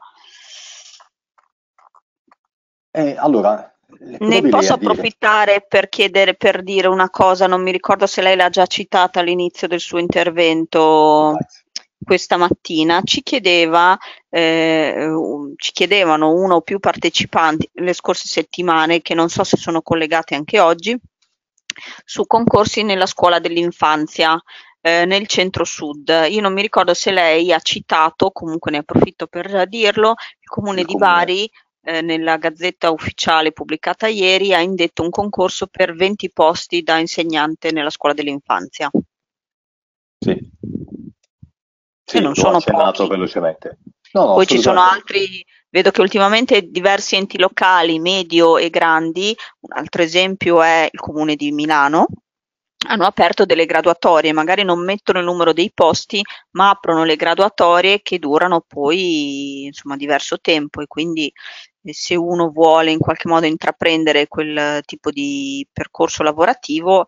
Eh, allora, ne posso approfittare dire... per chiedere, per dire una cosa, non mi ricordo se lei l'ha già citata all'inizio del suo intervento. Grazie questa mattina ci, chiedeva, eh, ci chiedevano uno o più partecipanti le scorse settimane, che non so se sono collegate anche oggi, su concorsi nella scuola dell'infanzia eh, nel centro-sud. Io non mi ricordo se lei ha citato, comunque ne approfitto per dirlo, il comune il di comune. Bari eh, nella gazzetta ufficiale pubblicata ieri ha indetto un concorso per 20 posti da insegnante nella scuola dell'infanzia. Sì. Sì, non sono accennato velocemente. No, no, Poi ci sono altri Vedo che ultimamente diversi enti locali, medio e grandi, un altro esempio è il comune di Milano, hanno aperto delle graduatorie, magari non mettono il numero dei posti, ma aprono le graduatorie che durano poi insomma diverso tempo e quindi eh, se uno vuole in qualche modo intraprendere quel tipo di percorso lavorativo,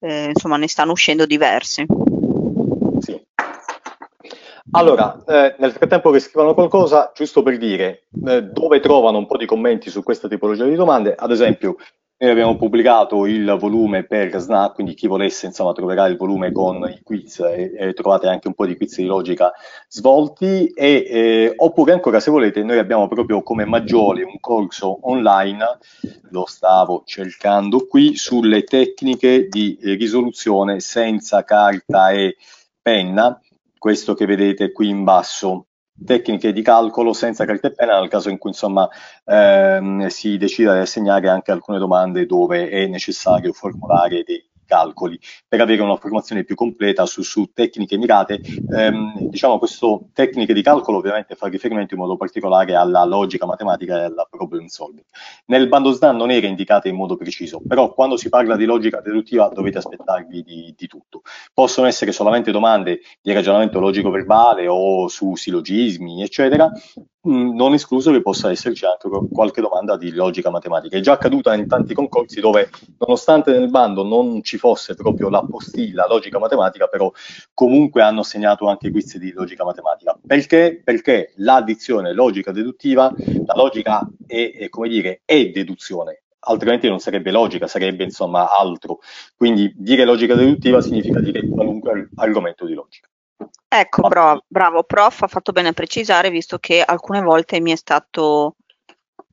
eh, insomma ne stanno uscendo diverse. Sì. Allora, eh, nel frattempo che scrivano qualcosa, giusto per dire eh, dove trovano un po' di commenti su questa tipologia di domande, ad esempio noi abbiamo pubblicato il volume per Snap, quindi chi volesse insomma troverà il volume con i quiz e, e trovate anche un po' di quiz di logica svolti e, eh, oppure ancora se volete noi abbiamo proprio come maggiore un corso online, lo stavo cercando qui, sulle tecniche di risoluzione senza carta e penna questo che vedete qui in basso tecniche di calcolo senza carta e penna nel caso in cui insomma ehm, si decida di assegnare anche alcune domande dove è necessario formulare dei calcoli per avere una formazione più completa su, su tecniche mirate. Ehm, diciamo questo tecniche di calcolo ovviamente fa riferimento in modo particolare alla logica matematica e alla problem solving. Nel bando SDAN non era indicata in modo preciso, però quando si parla di logica deduttiva dovete aspettarvi di, di tutto. Possono essere solamente domande di ragionamento logico verbale o su silogismi, eccetera, Mm, non escluso che possa esserci anche qualche domanda di logica matematica. È già accaduta in tanti concorsi dove, nonostante nel bando non ci fosse proprio la postilla logica matematica, però comunque hanno segnato anche quiz di logica matematica. Perché? Perché l'addizione logica deduttiva, la logica è, è come dire, è deduzione, altrimenti non sarebbe logica, sarebbe insomma altro. Quindi dire logica deduttiva significa dire qualunque argomento di logica. Ecco, bravo, bravo prof, ha fatto bene a precisare, visto che alcune volte mi è stato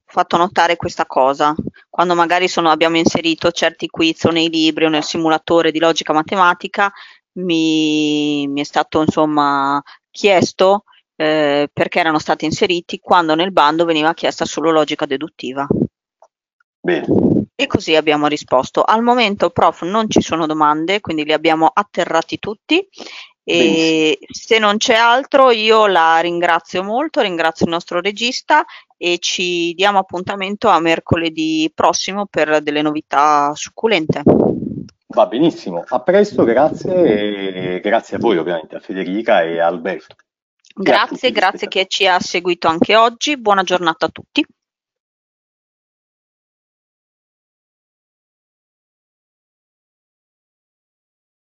fatto notare questa cosa, quando magari sono, abbiamo inserito certi quiz o nei libri o nel simulatore di logica matematica, mi, mi è stato insomma chiesto eh, perché erano stati inseriti quando nel bando veniva chiesta solo logica deduttiva. Bene. E così abbiamo risposto. Al momento, prof, non ci sono domande, quindi li abbiamo atterrati tutti e se non c'è altro io la ringrazio molto, ringrazio il nostro regista e ci diamo appuntamento a mercoledì prossimo per delle novità succulente. Va benissimo, a presto, grazie e grazie a voi ovviamente, a Federica e a Alberto. Grazie, grazie, grazie che ci ha seguito anche oggi, buona giornata a tutti.